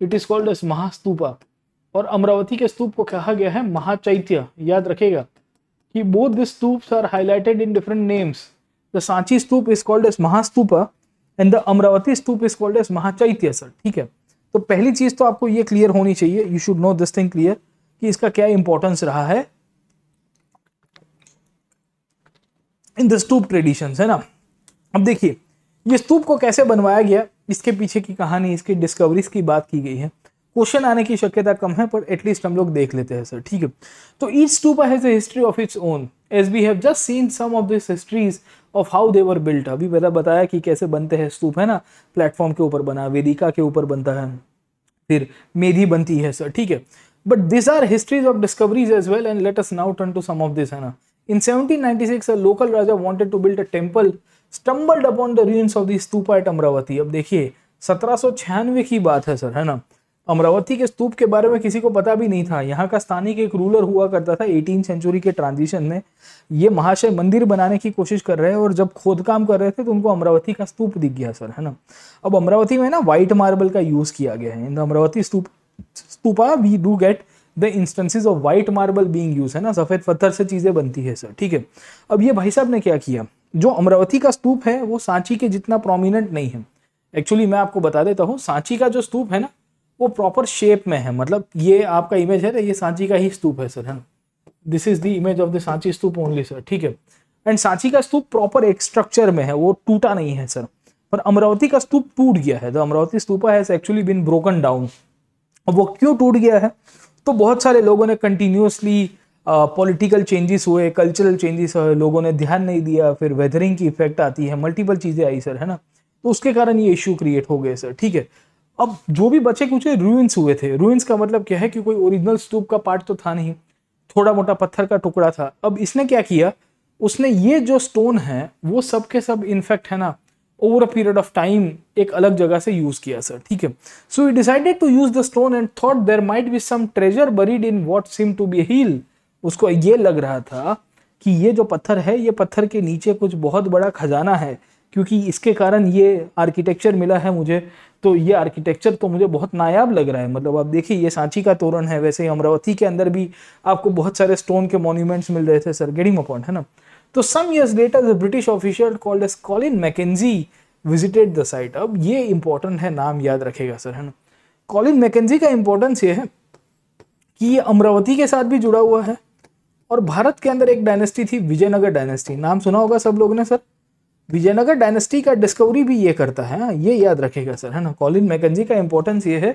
it is called as Mahastupa और अमरावती के स्तूप को कहा गया है महाचैत्य याद रखेगा कि both this stupas are highlighted in different names the Sanchi stupa is called as Mahastupa and the Amaravati stupa is called as Mahachaitya sir ठीक है तो पहली चीज तो आपको ये क्लियर होनी चाहिए you should know this thing clear कि इसका क्या इंपॉर्टेंस रहा है इन द स्तूप ट्रेडिशन है ना अब देखिए ये स्तूप को कैसे बनवाया गया इसके पीछे की कहानी इसकी डिस्कवरीज की बात की गई है क्वेश्चन आने की शक्यता कम है पर एटलीस्ट हम लोग देख लेते हैं सर ठीक है तो each stupa has a history of its own as we have just seen some of this histories of how they were built अभी मैंने बताया कि कैसे बनते हैं स्तूप है ना प्लेटफॉर्म के ऊपर बना वेदिका के ऊपर बनता है फिर मेधी बनती है सर ठीक है but this are histories of discoveries as well and let us now turn to some of this है ना In 1796, a local raja wanted to build a temple, stumbled upon the ruins of the stupa at Amaravati अब देखिए 1796 की बात है sir है ना अमरावती के स्तूप के बारे में किसी को पता भी नहीं था यहाँ का स्थानिक एक रूलर हुआ करता था एटीन सेंचुरी के ट्रांजिशन में ये महाशय मंदिर बनाने की कोशिश कर रहे हैं और जब खोद काम कर रहे थे तो उनको अमरावती का स्तूप दिख गया सर है ना अब अमरावती में ना वाइट मार्बल का यूज़ किया गया है in the Amaravati stupa stupa we do get the instances of white marble being use है ना सफ़ेद पत्थर से चीज़ें बनती है सर ठीक है अब ये भाई साहब ने क्या किया जो अमरावती का स्तूप है वो सांची के जितना प्रोमिनेंट नहीं है एक्चुअली मैं आपको बता देता हूँ सांची का जो स्तूप है ना वो प्रॉपर शेप में है मतलब ये आपका इमेज है तो ये सांची का ही स्तूप है सर है ना this is the image of the Sanchi stupa only sir ठीक है एंड सांची का स्तूप प्रॉपर एक स्ट्रक्चर में है वो टूटा नहीं है सर पर अमरावती का स्तूप टूट गया है तो Amaravati stupa has actually been broken down वो क्यों टूट गया है तो बहुत सारे लोगों ने कंटिन्यूसली पॉलिटिकल चेंजेस हुए कल्चरल चेंजेस हुए लोगों ने ध्यान नहीं दिया फिर वेदरिंग की इफेक्ट आती है मल्टीपल चीज़ें आई सर है ना तो उसके कारण ये इश्यू क्रिएट हो गए सर ठीक है अब जो भी बचे कुछ रूइंस हुए थे रूइंस का मतलब क्या है कि कोई ओरिजिनल स्तूप का पार्ट तो था नहीं थोड़ा मोटा पत्थर का टुकड़ा था अब इसने क्या किया उसने ये जो स्टोन है वो सब के सब इनफेक्ट है ना over a period of time एक अलग जगह से यूज किया सर ठीक है so you decided to use the stone and thought there might be some treasure buried in what seem to be hill उसको ये लग रहा था कि ये जो पत्थर है ये पत्थर के नीचे कुछ बहुत बड़ा खजाना है क्योंकि इसके कारण ये आर्किटेक्चर मिला है मुझे तो ये आर्किटेक्चर तो मुझे बहुत नायाब लग रहा है मतलब आप देखिए ये सांची का तोरण है वैसे ही अमरावती के अंदर भी आपको बहुत सारे स्टोन के मॉन्यूमेंट्स मिल रहे थे सर गेडी मकौन है ना तो some years later the British official called as Colin Mackenzie visited the site अब ये इंपॉर्टेंट है नाम याद रखेगा सर है ना कॉलिन मैकेजी का इंपॉर्टेंस ये है कि ये अमरावती के साथ भी जुड़ा हुआ है और भारत के अंदर एक डायनेस्टी थी विजयनगर डायनेस्टी नाम सुना होगा सब लोगों ने सर विजयनगर डायनेस्टी का डिस्कवरी भी ये करता है हाँ, ये याद रखेगा सर है ना कॉलिन मैकनजी का इंपॉर्टेंस ये है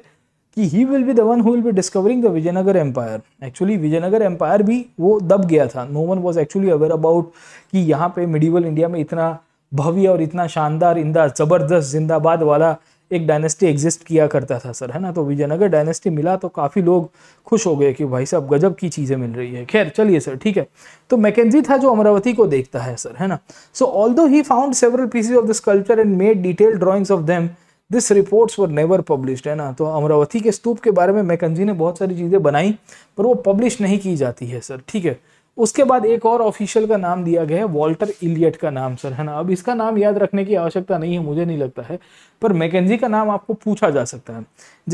कि he will be the one who will be discovering the Vijayanagara empire actually Vijayanagara empire भी वो दब गया था no one was actually aware about कि यहाँ पे मिडिवल इंडिया में इतना भव्य और इतना शानदार इंदा ज़बरदस्त जिंदाबाद वाला एक डायनेस्टी एग्जिस्ट किया करता था सर है ना तो विजयनगर डायनेस्टी मिला तो काफ़ी लोग खुश हो गए कि भाई साहब गजब की चीज़ें मिल रही है खैर चलिए सर ठीक है तो मैकेजी था जो अमरावती को देखता है सर है ना so although he found several pieces of this culture and made detail drawings of them this reports were never published है ना तो अमरावती के स्तूप के बारे में मैकेजी ने बहुत सारी चीज़ें बनाई पर वो पब्लिश नहीं की जाती है सर ठीक है उसके बाद एक और ऑफिशियल का नाम दिया गया है वॉल्टर इलियट का नाम सर है ना अब इसका नाम याद रखने की आवश्यकता नहीं है मुझे नहीं लगता है पर मैकेजी का नाम आपको पूछा जा सकता है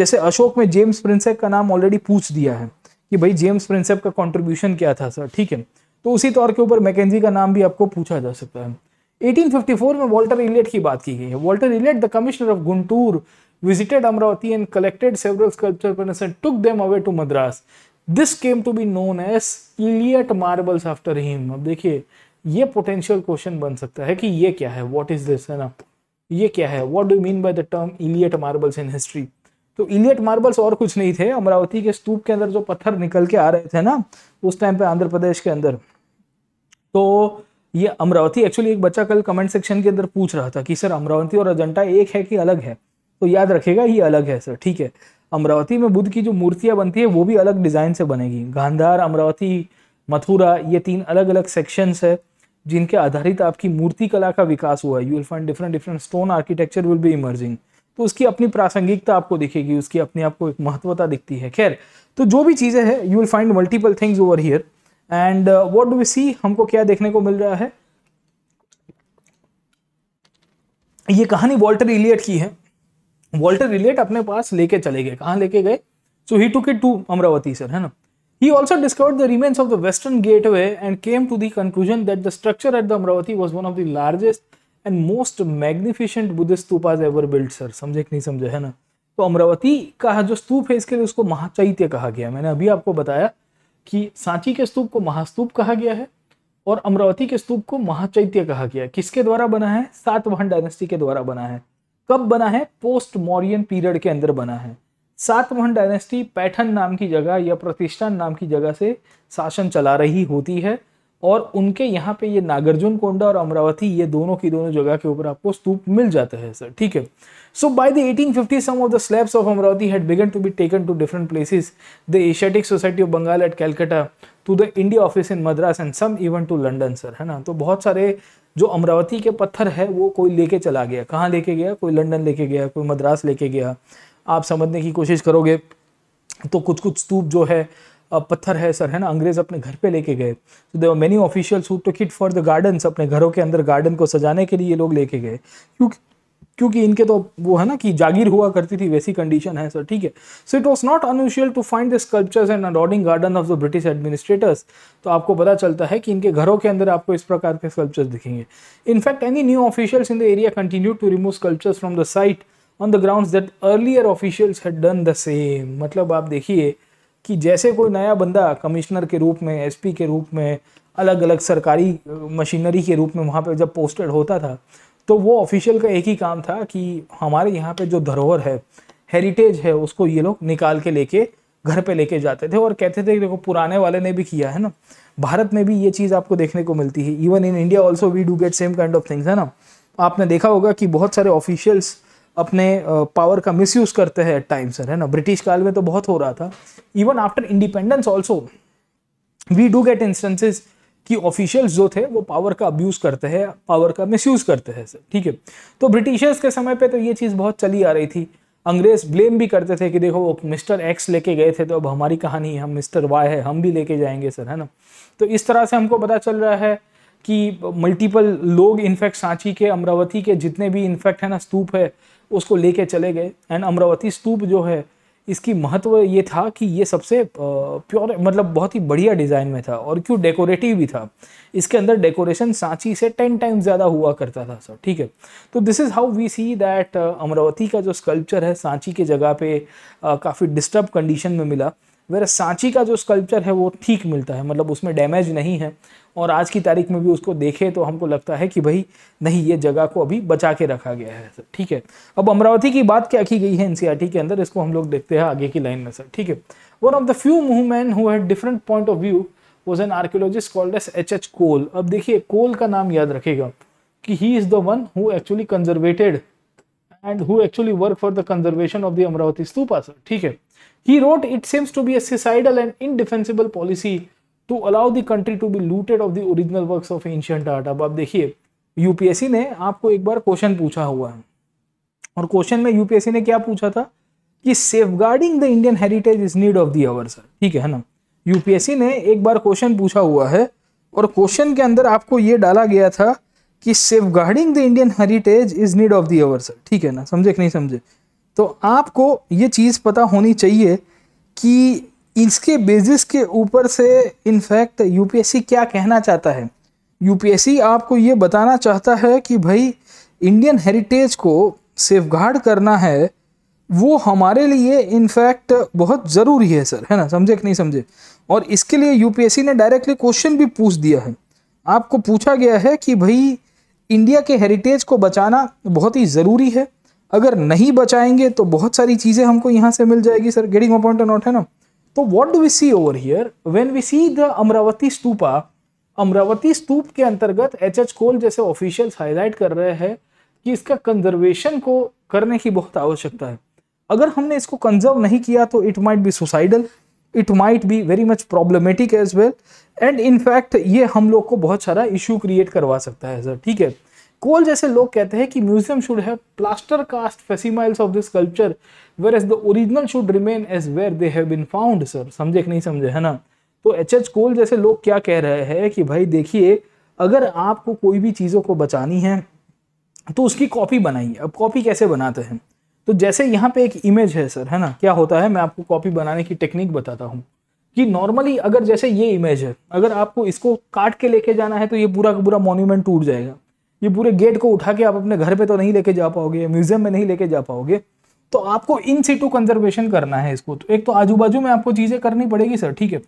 जैसे अशोक में जेम्स प्रिंसेप का नाम ऑलरेडी पूछ दिया है कि भाई जेम्स प्रिंसेप का कॉन्ट्रीब्यूशन क्या था सर ठीक है तो उसी तौर के ऊपर मैकेजी का नाम भी आपको पूछा जा सकता है 1854 में वॉल्टर इलियट की बात की गई है Walter Elliot the commissioner of Guntur visited Amaravati and collected several sculpture took them away to Madras this came to be known as Elliot marbles after him अब देखिए ये पोटेंशियल क्वेश्चन बन सकता है कि ये क्या है वॉट इज दिस है ना ये क्या है what do mean by the term Elliot marbles in history तो इलियट मार्बल्स और कुछ नहीं थे अमरावती के स्तूप के अंदर जो पत्थर निकल के आ रहे थे ना उस टाइम पे आंध्र प्रदेश के अंदर तो ये अमरावती एक्चुअली एक बच्चा कल कमेंट सेक्शन के अंदर पूछ रहा था कि सर अमरावती और अजंटा एक है कि अलग है तो याद रखेगा ये अलग है सर ठीक है अमरावती में बुद्ध की जो मूर्तियाँ बनती है वो भी अलग डिज़ाइन से बनेगी गांधार अमरावती मथुरा ये तीन अलग अलग सेक्शंस है जिनके आधारित आपकी मूर्ति कला का विकास हुआ है you will find different different stone architecture will be emerging तो उसकी अपनी प्रासंगिकता आपको दिखेगी उसकी अपने आपको एक महत्वता दिखती है खैर तो जो भी चीज़ें हैं you will find multiple things over here and what do we see हमको क्या देखने को मिल रहा है ये कहानी वॉल्टर इलियट की है वॉल्टर रिलेट अपने पास लेके चले गए कहाँ लेके गए so he took it to Amaravati sir है ना He also discovered the remains of the western gateway and came to the conclusion that the structure at the Amravati was one of the largest and most magnificent Buddhist stupas ever built sir समझे कि नहीं समझे है ना तो अमरावती का जो स्तूप है इसके लिए उसको महाचैत्य कहा गया मैंने अभी आपको बताया कि सांची के स्तूप को महास्तूप कहा गया है और अमरावती के स्तूप को महाचैत्य कहा गया किसके द्वारा बना है सातवाहन डायनेस्टी के द्वारा बना है कब बना है पोस्ट मौर्यन पीरियड के अंदर बना है सातवहन डायनेस्टी पैठन नाम की जगह या प्रतिष्ठान नाम की जगह से शासन चला रही होती है और उनके यहाँ पे ये नागार्जुन कोंडा और अमरावती ये दोनों की दोनों जगह के ऊपर आपको स्तूप मिल जाते हैं सर ठीक है so by the 1850 some of the slabs of Amaravati had begin to be taken to different places the Asiatic Society of Bengal at Calcutta to the India office in Madras and some even to London sir है ना तो बहुत सारे जो अमरावती के पत्थर है वो कोई लेके चला गया कहाँ लेके गया कोई लंदन लेके गया कोई मद्रास लेके गया आप समझने की कोशिश करोगे तो कुछ कुछ स्तूप जो है पत्थर है सर है ना अंग्रेज अपने घर पे लेके गए तो many official suit to kit for the gardens अपने घरों के अंदर गार्डन को सजाने के लिए ये लोग लेके गए क्योंकि क्योंकि इनके तो वो है ना कि जागीर हुआ करती थी वैसी कंडीशन है सर ठीक है so it was not unusual to find the sculptures and adorning garden of the British administrators तो आपको पता चलता है कि इनके घरों के अंदर आपको इस प्रकार के स्कल्पचर्स दिखेंगे in fact any new officials in the area continue to remove sculptures from the site on the ground that earlier officials had done the same मतलब आप देखिए कि जैसे कोई नया बंदा कमिश्नर के रूप में एसपी के रूप में अलग अलग सरकारी मशीनरी के रूप में वहाँ पर जब पोस्टेड होता था तो वो ऑफिशियल का एक ही काम था कि हमारे यहाँ पे जो धरोहर है हेरिटेज है उसको ये लोग निकाल के लेके घर पे लेके जाते थे और कहते थे देखो पुराने वाले ने भी किया है ना भारत में भी ये चीज़ आपको देखने को मिलती है even in India also we do get same kind of things है ना आपने देखा होगा कि बहुत सारे ऑफिशियल्स अपने पावर का मिस करते हैं एट टाइम सर है ना ब्रिटिश काल में तो बहुत हो रहा था even after independence also we do get instances कि ऑफिशियल्स जो थे वो पावर का अब्यूज़ करते हैं पावर का मिसयूज़ करते हैं सर ठीक है तो ब्रिटिशर्स के समय पे तो ये चीज़ बहुत चली आ रही थी अंग्रेज ब्लेम भी करते थे कि देखो वो मिस्टर एक्स लेके गए थे तो अब हमारी कहानी है हम मिस्टर वाई है हम भी लेके जाएंगे सर है ना तो इस तरह से हमको पता चल रहा है कि मल्टीपल लोग इनफैक्ट सांची के अमरावती के जितने भी इनफैक्ट है ना स्तूप है उसको लेके चले गए एंड अमरावती स्तूप जो है इसकी महत्व ये था कि ये सबसे प्योर मतलब बहुत ही बढ़िया डिज़ाइन में था और क्यों डेकोरेटिव भी था इसके अंदर डेकोरेशन सांची से टेन टाइम्स ज़्यादा हुआ करता था सर ठीक है तो this is how we see that Amaravati का जो स्कल्पचर है सांची के जगह पे काफ़ी डिस्टर्ब कंडीशन में मिला मेरा सांची का जो स्कल्पचर है वो ठीक मिलता है मतलब उसमें डैमेज नहीं है और आज की तारीख में भी उसको देखें तो हमको लगता है कि भाई नहीं ये जगह को अभी बचा के रखा गया है सर ठीक है अब अमरावती की बात क्या की गई है एनसीईआरटी e के अंदर इसको हम लोग देखते हैं आगे की लाइन में सर ठीक है one of the few movement who had different point of view was an archaeologist called as H H Cole अब देखिए कोल का नाम याद रखेगा कि he is the one who actually conserved and who actually work for the conservation of the Amaravati stupa sir ठीक है He wrote, It seems to be a suicidal and indefensible policy to allow the country to be looted of the original works of ancient art. अब आप देखिए UPSC ने आपको एक बार question पूछा हुआ है और क्वेश्चन में यूपीएससी ने क्या पूछा था कि safeguarding the Indian heritage is need of the hour sir ठीक है ना यूपीएससी ने एक बार क्वेश्चन पूछा हुआ है और क्वेश्चन के अंदर आपको ये डाला गया था कि safeguarding the Indian heritage is need of the hour sir ठीक है ना समझे कि नहीं समझे तो आपको ये चीज़ पता होनी चाहिए कि इसके बेसिस के ऊपर से इनफैक्ट यूपीएससी क्या कहना चाहता है यूपीएससी आपको ये बताना चाहता है कि भाई इंडियन हेरिटेज को सेफ करना है वो हमारे लिए इनफैक्ट बहुत ज़रूरी है सर है ना समझे कि नहीं समझे और इसके लिए यूपीएससी ने डायरेक्टली क्वेश्चन भी पूछ दिया है आपको पूछा गया है कि भाई इंडिया के हेरिटेज को बचाना बहुत ही ज़रूरी है अगर नहीं बचाएंगे तो बहुत सारी चीज़ें हमको यहाँ से मिल जाएगी sir getting my point not है ना तो what do we see over here when we see the Amaravati stupa Amaravati stupa के अंतर्गत एच एच कोल जैसे ऑफिशियल्स हाईलाइट कर रहे हैं कि इसका कंजर्वेशन को करने की बहुत आवश्यकता है अगर हमने इसको कंजर्व नहीं किया तो it might be suicidal it might be very much problematic as well and in fact ये हम लोग को बहुत सारा इश्यू क्रिएट करवा सकता है सर ठीक है कोल जैसे लोग कहते हैं कि museum should have plaster cast facsimiles of this culture whereas the original should remain as where they have been found sir समझे कि नहीं समझे है ना तो एच एच कोल जैसे लोग क्या कह रहे हैं कि भाई देखिए अगर आपको कोई भी चीज़ों को बचानी है तो उसकी कॉपी बनाइए अब कॉपी कैसे बनाते हैं तो जैसे यहाँ पे एक इमेज है सर है ना क्या होता है मैं आपको कॉपी बनाने की टेक्निक बताता हूँ कि नॉर्मली अगर जैसे ये इमेज है अगर आपको इसको काट के लेके जाना है तो ये पूरा का पूरा मॉन्यूमेंट टूट जाएगा ये पूरे गेट को उठा के आप अपने घर पे तो नहीं लेके जा पाओगे म्यूजियम में नहीं लेके जा पाओगे तो आपको इन सीटू कंजर्वेशन करना है इसको तो एक तो आजू बाजू में आपको चीज़ें करनी पड़ेगी सर ठीक है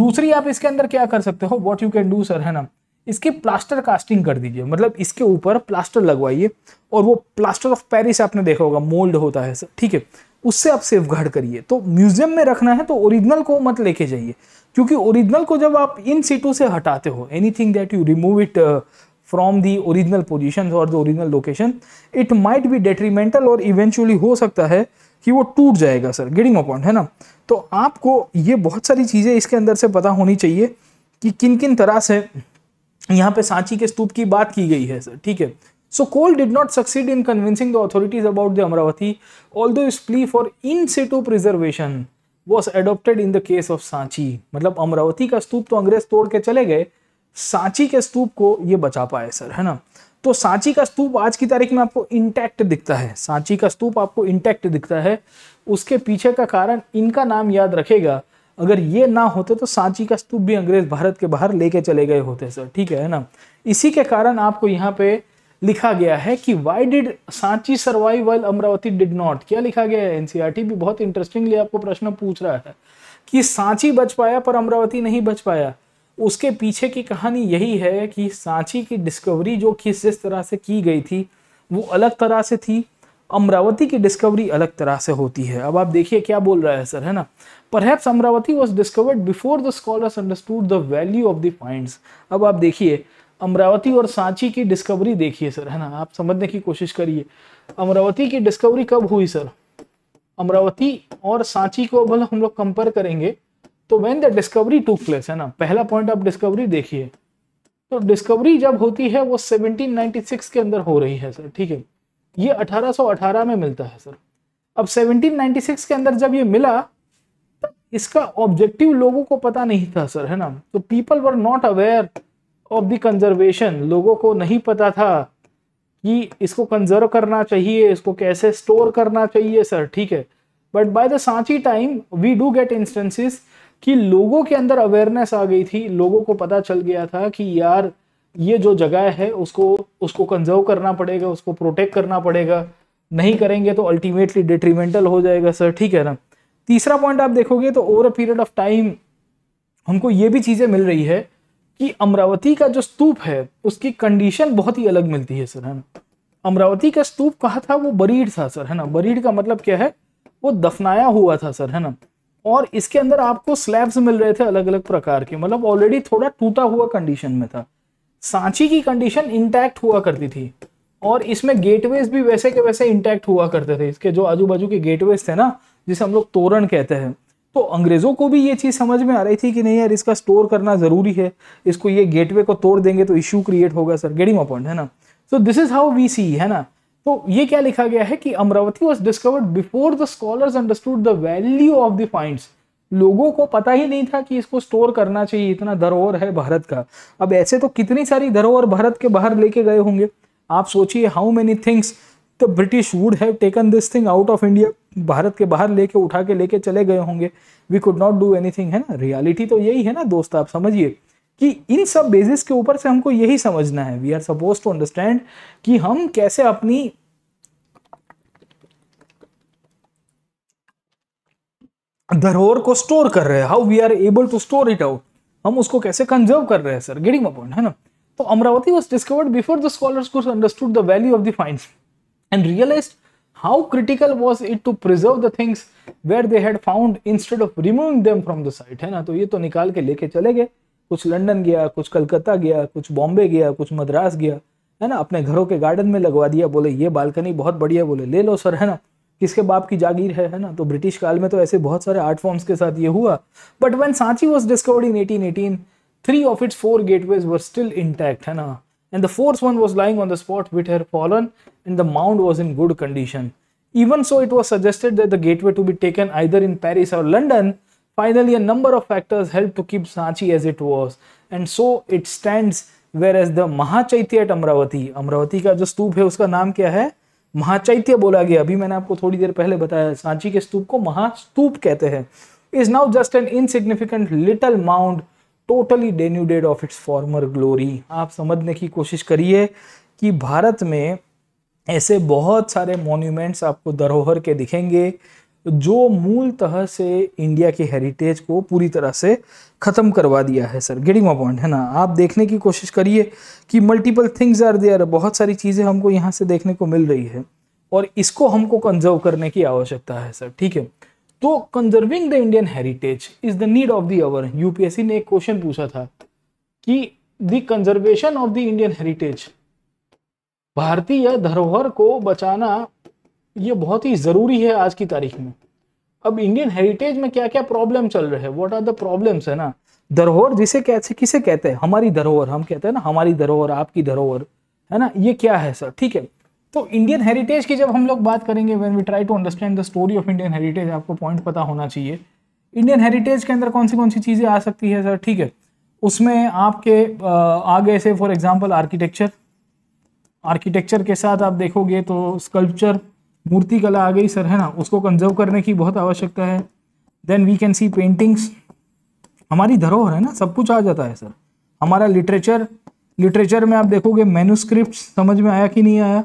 दूसरी आप इसके अंदर क्या कर सकते हो what you can do sir है ना इसकी प्लास्टर कास्टिंग कर दीजिए मतलब इसके ऊपर प्लास्टर लगवाइए और वो प्लास्टर ऑफ पेरिस आपने देखा होगा मोल्ड होता है सर ठीक है उससे आप सेफ गार्ड करिए तो म्यूजियम में रखना है तो ओरिजिनल को मत लेके जाइए क्योंकि ओरिजिनल को जब आप इन सीटों से हटाते हो anything that you remove it from the original position और the original location it might be detrimental और इवेंचुअली हो सकता है कि वो टूट जाएगा सर गेटिंग अपॉइंट है ना तो आपको ये बहुत सारी चीज़ें इसके अंदर से पता होनी चाहिए कि किन किन तरह से यहाँ पे सांची के स्तूप की बात की गई है सर ठीक है so Cole did not succeed in convincing the authorities about the Amaravati although his plea for in situ preservation was adopted in the case of Sanchi मतलब अमरावती का स्तूप तो अंग्रेज तोड़ के चले गए सांची के स्तूप को ये बचा पाए सर है ना तो सांची का स्तूप आज की तारीख में आपको इंटैक्ट दिखता है सांची का स्तूप आपको इंटैक्ट दिखता है उसके पीछे का कारण इनका नाम याद रखेगा अगर ये ना होते तो सांची का स्तूप भी अंग्रेज भारत के बाहर लेके चले गए होते सर ठीक है ना इसी के कारण आपको यहाँ पे लिखा गया है कि why did Sanchi survive while Amaravati did not क्या लिखा गया है एनसीआरटी e भी बहुत इंटरेस्टिंगली आपको प्रश्न पूछ रहा है कि सांची बच पाया पर अमरावती नहीं बच पाया उसके पीछे की कहानी यही है कि सांची की डिस्कवरी जो कि जिस तरह से की गई थी वो अलग तरह से थी अमरावती की डिस्कवरी अलग तरह से होती है अब आप देखिए क्या बोल रहा है सर है ना perhaps Amaravati was discovered before the scholars understood the value of the finds अब आप देखिए अमरावती और सांची की डिस्कवरी देखिए सर है ना आप समझने की कोशिश करिए अमरावती की डिस्कवरी कब हुई सर अमरावती और सांची को अब हम लोग कंपेयर करेंगे तो when the discovery took place है ना पहला पॉइंट ऑफ डिस्कवरी देखिए तो डिस्कवरी जब होती है वो 1796 के अंदर हो रही है सर ठीक है ये 1818 में मिलता है सर अब 1796 के अंदर जब ये मिला तो इसका ऑब्जेक्टिव लोगों को पता नहीं था सर है ना तो people were not aware of the conservation लोगों को नहीं पता था कि इसको कंजर्व करना चाहिए इसको कैसे स्टोर करना चाहिए सर ठीक है but by the Sanchi time we do get instances कि लोगों के अंदर अवेयरनेस आ गई थी लोगों को पता चल गया था कि यार ये जो जगह है उसको उसको कंजर्व करना पड़ेगा उसको प्रोटेक्ट करना पड़ेगा नहीं करेंगे तो अल्टीमेटली डिट्रीमेंटल हो जाएगा सर ठीक है ना तीसरा पॉइंट आप देखोगे तो over a period of time हमको ये भी चीज़ें मिल रही है कि अमरावती का जो स्तूप है उसकी कंडीशन बहुत ही अलग मिलती है सर है ना अमरावती का स्तूप कहा था वो बरीड था सर है ना बरीड का मतलब क्या है वो दफनाया हुआ था सर है ना और इसके अंदर आपको स्लैब्स मिल रहे थे अलग अलग प्रकार के मतलब ऑलरेडी थोड़ा टूटा हुआ कंडीशन में था सांची की कंडीशन इंटैक्ट हुआ करती थी और इसमें गेटवेज भी वैसे के वैसे इंटैक्ट हुआ करते थे इसके जो आजू बाजू के गेटवेज थे ना जिसे हम लोग तोरण कहते हैं तो अंग्रेजों को भी ये चीज समझ में आ रही थी कि नहीं यार इसका स्टोर करना जरूरी है इसको ये गेटवे को तोड़ देंगे तो इश्यू क्रिएट होगा सर गेडिंग अपॉइंट है ना so this is how we see है ना तो ये क्या लिखा गया है कि Amaravati was discovered before the scholars understood the value of the finds लोगों को पता ही नहीं था कि इसको स्टोर करना चाहिए इतना धरोहर है भारत का अब ऐसे तो कितनी सारी धरोहर भारत के बाहर लेके गए होंगे आप सोचिए how many things the British would have taken this thing out of India Bharat के बाहर लेके उठा के लेके चले गए होंगे we could not do anything है ना रियलिटी तो यही है ना दोस्त आप समझिए कि इन सब बेसिस के ऊपर से हमको यही समझना है we are suppose to understand कि हम कैसे अपनी धरोहर को स्टोर कर रहे हैं how we are able to store it out हम उसको कैसे कंजर्व कर रहे हैं सर गेटिंग पॉइंट है ना तो Amaravati was discovered before the scholars could understood the value of the finds and realise how critical was it to preserve the things where they had found instead of removing them from the site है ना तो ये तो निकाल के लेके चले गए कुछ लंदन गया कुछ कलकत्ता गया कुछ बॉम्बे गया कुछ मद्रास गया है ना अपने घरों के गार्डन में लगवा दिया बोले ये बालकनी बहुत बढ़िया बोले ले लो सर है ना किसके बाप की जागीर है है ना तो ब्रिटिश काल में तो ऐसे बहुत सारे आर्ट फॉर्म्स के साथ ये हुआ but when Sanchi was discovered in eighteen eighteen three of its four gateways were still intact है ना and the fourth one was lying on the spot with her fallen and the mount was in good condition even so it was suggested the gateway to be taken either in paris और London Finally, a number of factors helped to keep Sanchi as it was, and so it stands. Whereas the Mahachaitya at Amravati, Amravati का जो स्तूप है उसका नाम क्या है महाचैत्य बोला गया अभी मैंने आपको थोड़ी देर पहले बताया सांची के स्तूप को महास्तूप कहते हैं is now just an insignificant little mount totally denuded of its former glory आप समझने की कोशिश करिए कि भारत में ऐसे बहुत सारे मॉन्यूमेंट्स आपको धरोहर के दिखेंगे जो मूल तह से इंडिया के हेरिटेज को पूरी तरह से ख़त्म करवा दिया है सर गेटिंग माई पॉइंट है ना आप देखने की कोशिश करिए कि मल्टीपल थिंग्स आर देयर बहुत सारी चीज़ें हमको यहाँ से देखने को मिल रही है और इसको हमको कंजर्व करने की आवश्यकता है सर ठीक है तो conserving the Indian heritage is the need of the hour UPSC ने एक क्वेश्चन पूछा था कि the conservation of the Indian heritage भारतीय धरोहर को बचाना ये बहुत ही ज़रूरी है आज की तारीख में अब इंडियन हेरिटेज में क्या क्या प्रॉब्लम चल रहे हैं व्हाट आर द प्रॉब्लम्स है ना धरोहर जिसे कैसे किसे कहते हैं हमारी धरोहर हम कहते हैं ना हमारी धरोहर आपकी धरोहर है ना ये क्या है सर ठीक है तो इंडियन हेरिटेज की जब हम लोग बात करेंगे when we try to understand the story of Indian heritage आपको पॉइंट पता होना चाहिए इंडियन हेरिटेज के अंदर कौन सी कौन सी चीज़ें आ सकती है सर ठीक है उसमें आपके आगे से फॉर एग्जाम्पल आर्किटेक्चर आर्किटेक्चर के साथ आप देखोगे तो स्कल्पचर मूर्ति कला आ गई सर है ना उसको कंजर्व करने की बहुत आवश्यकता है then we can see paintings हमारी धरोहर है ना सब कुछ आ जाता है सर हमारा लिटरेचर लिटरेचर में आप देखोगे मैनुस्क्रिप्ट समझ में आया कि नहीं आया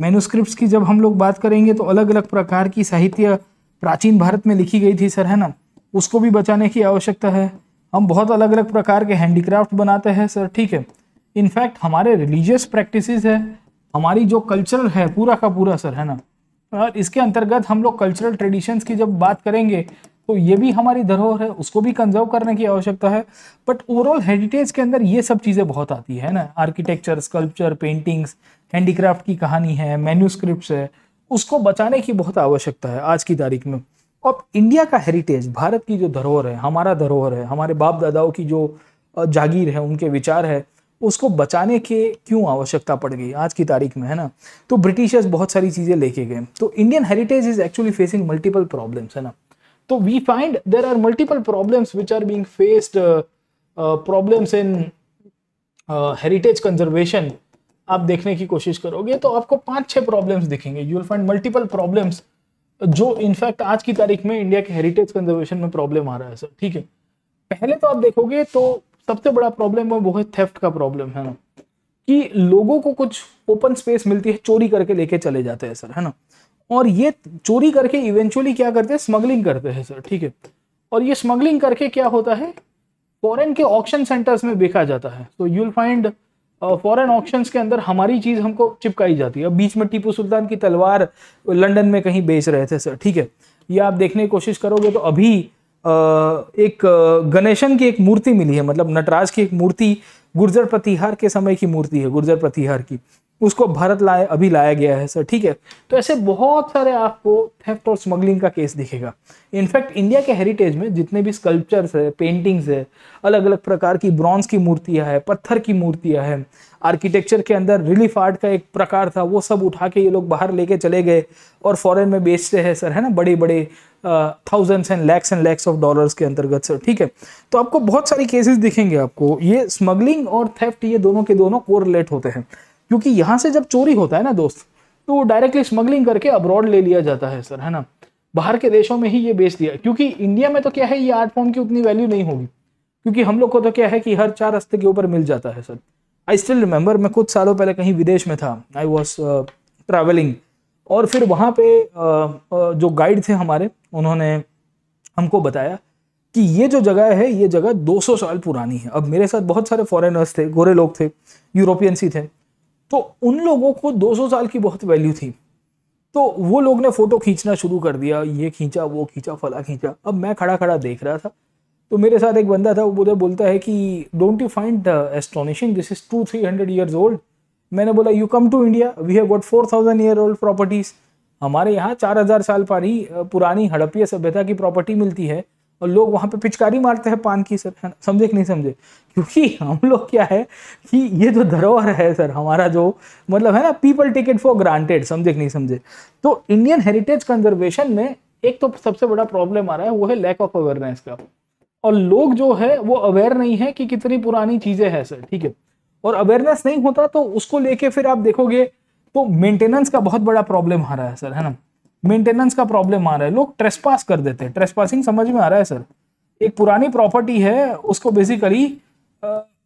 मैनुस्क्रिप्ट की जब हम लोग बात करेंगे तो अलग अलग प्रकार की साहित्य प्राचीन भारत में लिखी गई थी सर है ना उसको भी बचाने की आवश्यकता है हम बहुत अलग अलग प्रकार के हैंडीक्राफ्ट बनाते हैं सर ठीक है इनफैक्ट हमारे रिलीजियस प्रैक्टिसेस है हमारी जो कल्चर है पूरा का पूरा सर है ना और हाँ, इसके अंतर्गत हम लोग कल्चरल ट्रेडिशंस की जब बात करेंगे तो ये भी हमारी धरोहर है उसको भी कंजर्व करने की आवश्यकता है बट ओवरऑल हेरिटेज के अंदर ये सब चीज़ें बहुत आती है ना आर्किटेक्चर स्कल्पचर पेंटिंग्स हैंडीक्राफ्ट की कहानी है मेन्यूस्क्रिप्ट है उसको बचाने की बहुत आवश्यकता है आज की तारीख में अब इंडिया का हेरिटेज भारत की जो धरोहर है हमारा धरोहर है हमारे बाप दादाओं की जो जागीर है उनके विचार है उसको बचाने के क्यों आवश्यकता पड़ गई आज की तारीख में है ना तो ब्रिटिशर्स बहुत सारी चीज़ें लेके गए तो Indian heritage is actually facing multiple problems है ना तो we find there are multiple problems which are being faced problems in heritage conservation आप देखने की कोशिश करोगे तो आपको पांच छह प्रॉब्लम्स दिखेंगे you will find multiple problems जो इनफैक्ट आज की तारीख में इंडिया के हेरिटेज कंजर्वेशन में प्रॉब्लम आ रहा है सर ठीक है पहले तो आप देखोगे तो सबसे बड़ा प्रॉब्लम है वो है थेफ्ट का प्रॉब्लम है ना कि लोगों को कुछ ओपन स्पेस मिलती है चोरी करके लेके चले जाते हैं सर है ना और ये चोरी करके इवेंचुअली क्या करते हैं स्मगलिंग करते हैं सर ठीक है और ये स्मगलिंग करके क्या होता है फॉरेन के ऑक्शन सेंटर्स में बेचा जाता है तो you will find foreign auction के अंदर हमारी चीज़ हमको चिपकाई जाती है बीच में टीपू सुल्तान की तलवार लंडन में कहीं बेच रहे थे सर ठीक है ये आप देखने की कोशिश करोगे तो अभी एक गणेशन की एक मूर्ति मिली है मतलब नटराज की एक मूर्ति गुर्जर प्रतिहार के समय की मूर्ति है गुर्जर प्रतिहार की उसको भारत लाए अभी लाया गया है सर ठीक है तो ऐसे बहुत सारे आपको थेफ्ट और स्मगलिंग का केस दिखेगा इनफैक्ट इंडिया के हेरिटेज में जितने भी स्कल्पचर्स है पेंटिंग्स है अलग अलग प्रकार की ब्रॉन्ज की मूर्तियां है पत्थर की मूर्तियां हैं आर्किटेक्चर के अंदर रिलीफ आर्ट का एक प्रकार था वो सब उठा के ये लोग बाहर लेके चले गए और फॉरेन में बेचते हैं सर है ना बड़े बड़े thousands and lakhs and lakhs of dollars के अंतर्गत सर ठीक है तो आपको बहुत सारे केसेस दिखेंगे आपको ये स्मगलिंग और थेफ्ट ये दोनों के दोनों रिलेट होते हैं क्योंकि यहाँ से जब चोरी होता है ना दोस्त तो डायरेक्टली स्मगलिंग करके अब्रॉड ले लिया जाता है सर है ना बाहर के देशों में ही ये बेच दिया क्योंकि इंडिया में तो क्या है ये आर्ट फॉर्म की उतनी वैल्यू नहीं होगी क्योंकि हम लोग को तो क्या है कि हर चार रस्ते के ऊपर मिल जाता है सर आई स्टिल रिमेंबर मैं कुछ सालों पहले कहीं विदेश में था आई वॉज ट्रैवलिंग और फिर वहाँ पे जो गाइड थे हमारे उन्होंने हमको बताया कि ये जो जगह है ये जगह 200 साल पुरानी है अब मेरे साथ बहुत सारे फॉरेनर्स थे गोरे लोग थे यूरोपियंस ही थे तो उन लोगों को 200 साल की बहुत वैल्यू थी तो वो लोग ने फ़ोटो खींचना शुरू कर दिया ये खींचा वो खींचा फला खींचा अब मैं खड़ा खड़ा देख रहा था तो मेरे साथ एक बंदा था वो बोलता है कि don't you find astonishing this is two three hundred years old मैंने बोला you come to India we have got four thousand year old properties हमारे यहाँ चार हजार साल पारी पुरानी हड़प्पीय सभ्यता की प्रॉपर्टी मिलती है और लोग वहाँ पे पिचकारी मारते हैं पान की सर है ना समझे कि नहीं समझे क्योंकि हम लोग क्या है कि ये जो धरोहर है सर हमारा जो मतलब है ना people take it for granted समझे कि नहीं समझे तो इंडियन हेरिटेज कंजर्वेशन में एक तो सबसे बड़ा प्रॉब्लम आ रहा है वो है लैक ऑफ अवेयरनेस का और लोग जो है वो अवेयर नहीं है कि कितनी पुरानी चीज़ें हैं सर ठीक है और अवेयरनेस नहीं होता तो उसको लेके फिर आप देखोगे तो मेंटेनेंस का बहुत बड़ा प्रॉब्लम आ रहा है सर है ना मेंटेनेंस का प्रॉब्लम आ रहा है लोग ट्रेस पास कर देते हैं ट्रेस पासिंग समझ में आ रहा है सर एक पुरानी प्रॉपर्टी है उसको बेसिकली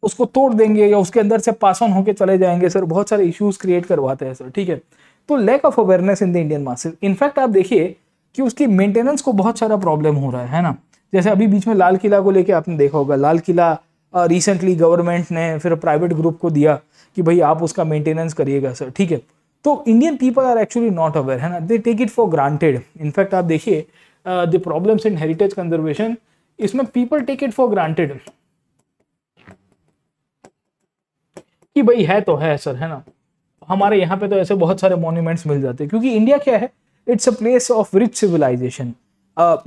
उसको तोड़ देंगे या उसके अंदर से पास ऑन होकर चले जाएंगे सर बहुत सारे इश्यूज क्रिएट करवाते हैं सर ठीक है तो lack of awareness in the Indian masses in fact आप देखिए कि उसकी मेंटेनेंस को बहुत सारा प्रॉब्लम हो रहा है है ना जैसे अभी बीच में लाल किला को लेके आपने देखा होगा लाल किला रिसेंटली गवर्नमेंट ने फिर प्राइवेट ग्रुप को दिया कि भाई आप उसका मेंटेनेंस करिएगा सर ठीक है तो Indian people are actually not aware है ना they take it for granted in fact आप देखिए the problems in heritage conservation इसमें people take it for granted कि भाई है तो है सर है ना हमारे यहाँ पे तो ऐसे बहुत सारे मॉन्यूमेंट्स मिल जाते हैं क्योंकि इंडिया क्या है it's a place of rich civilisation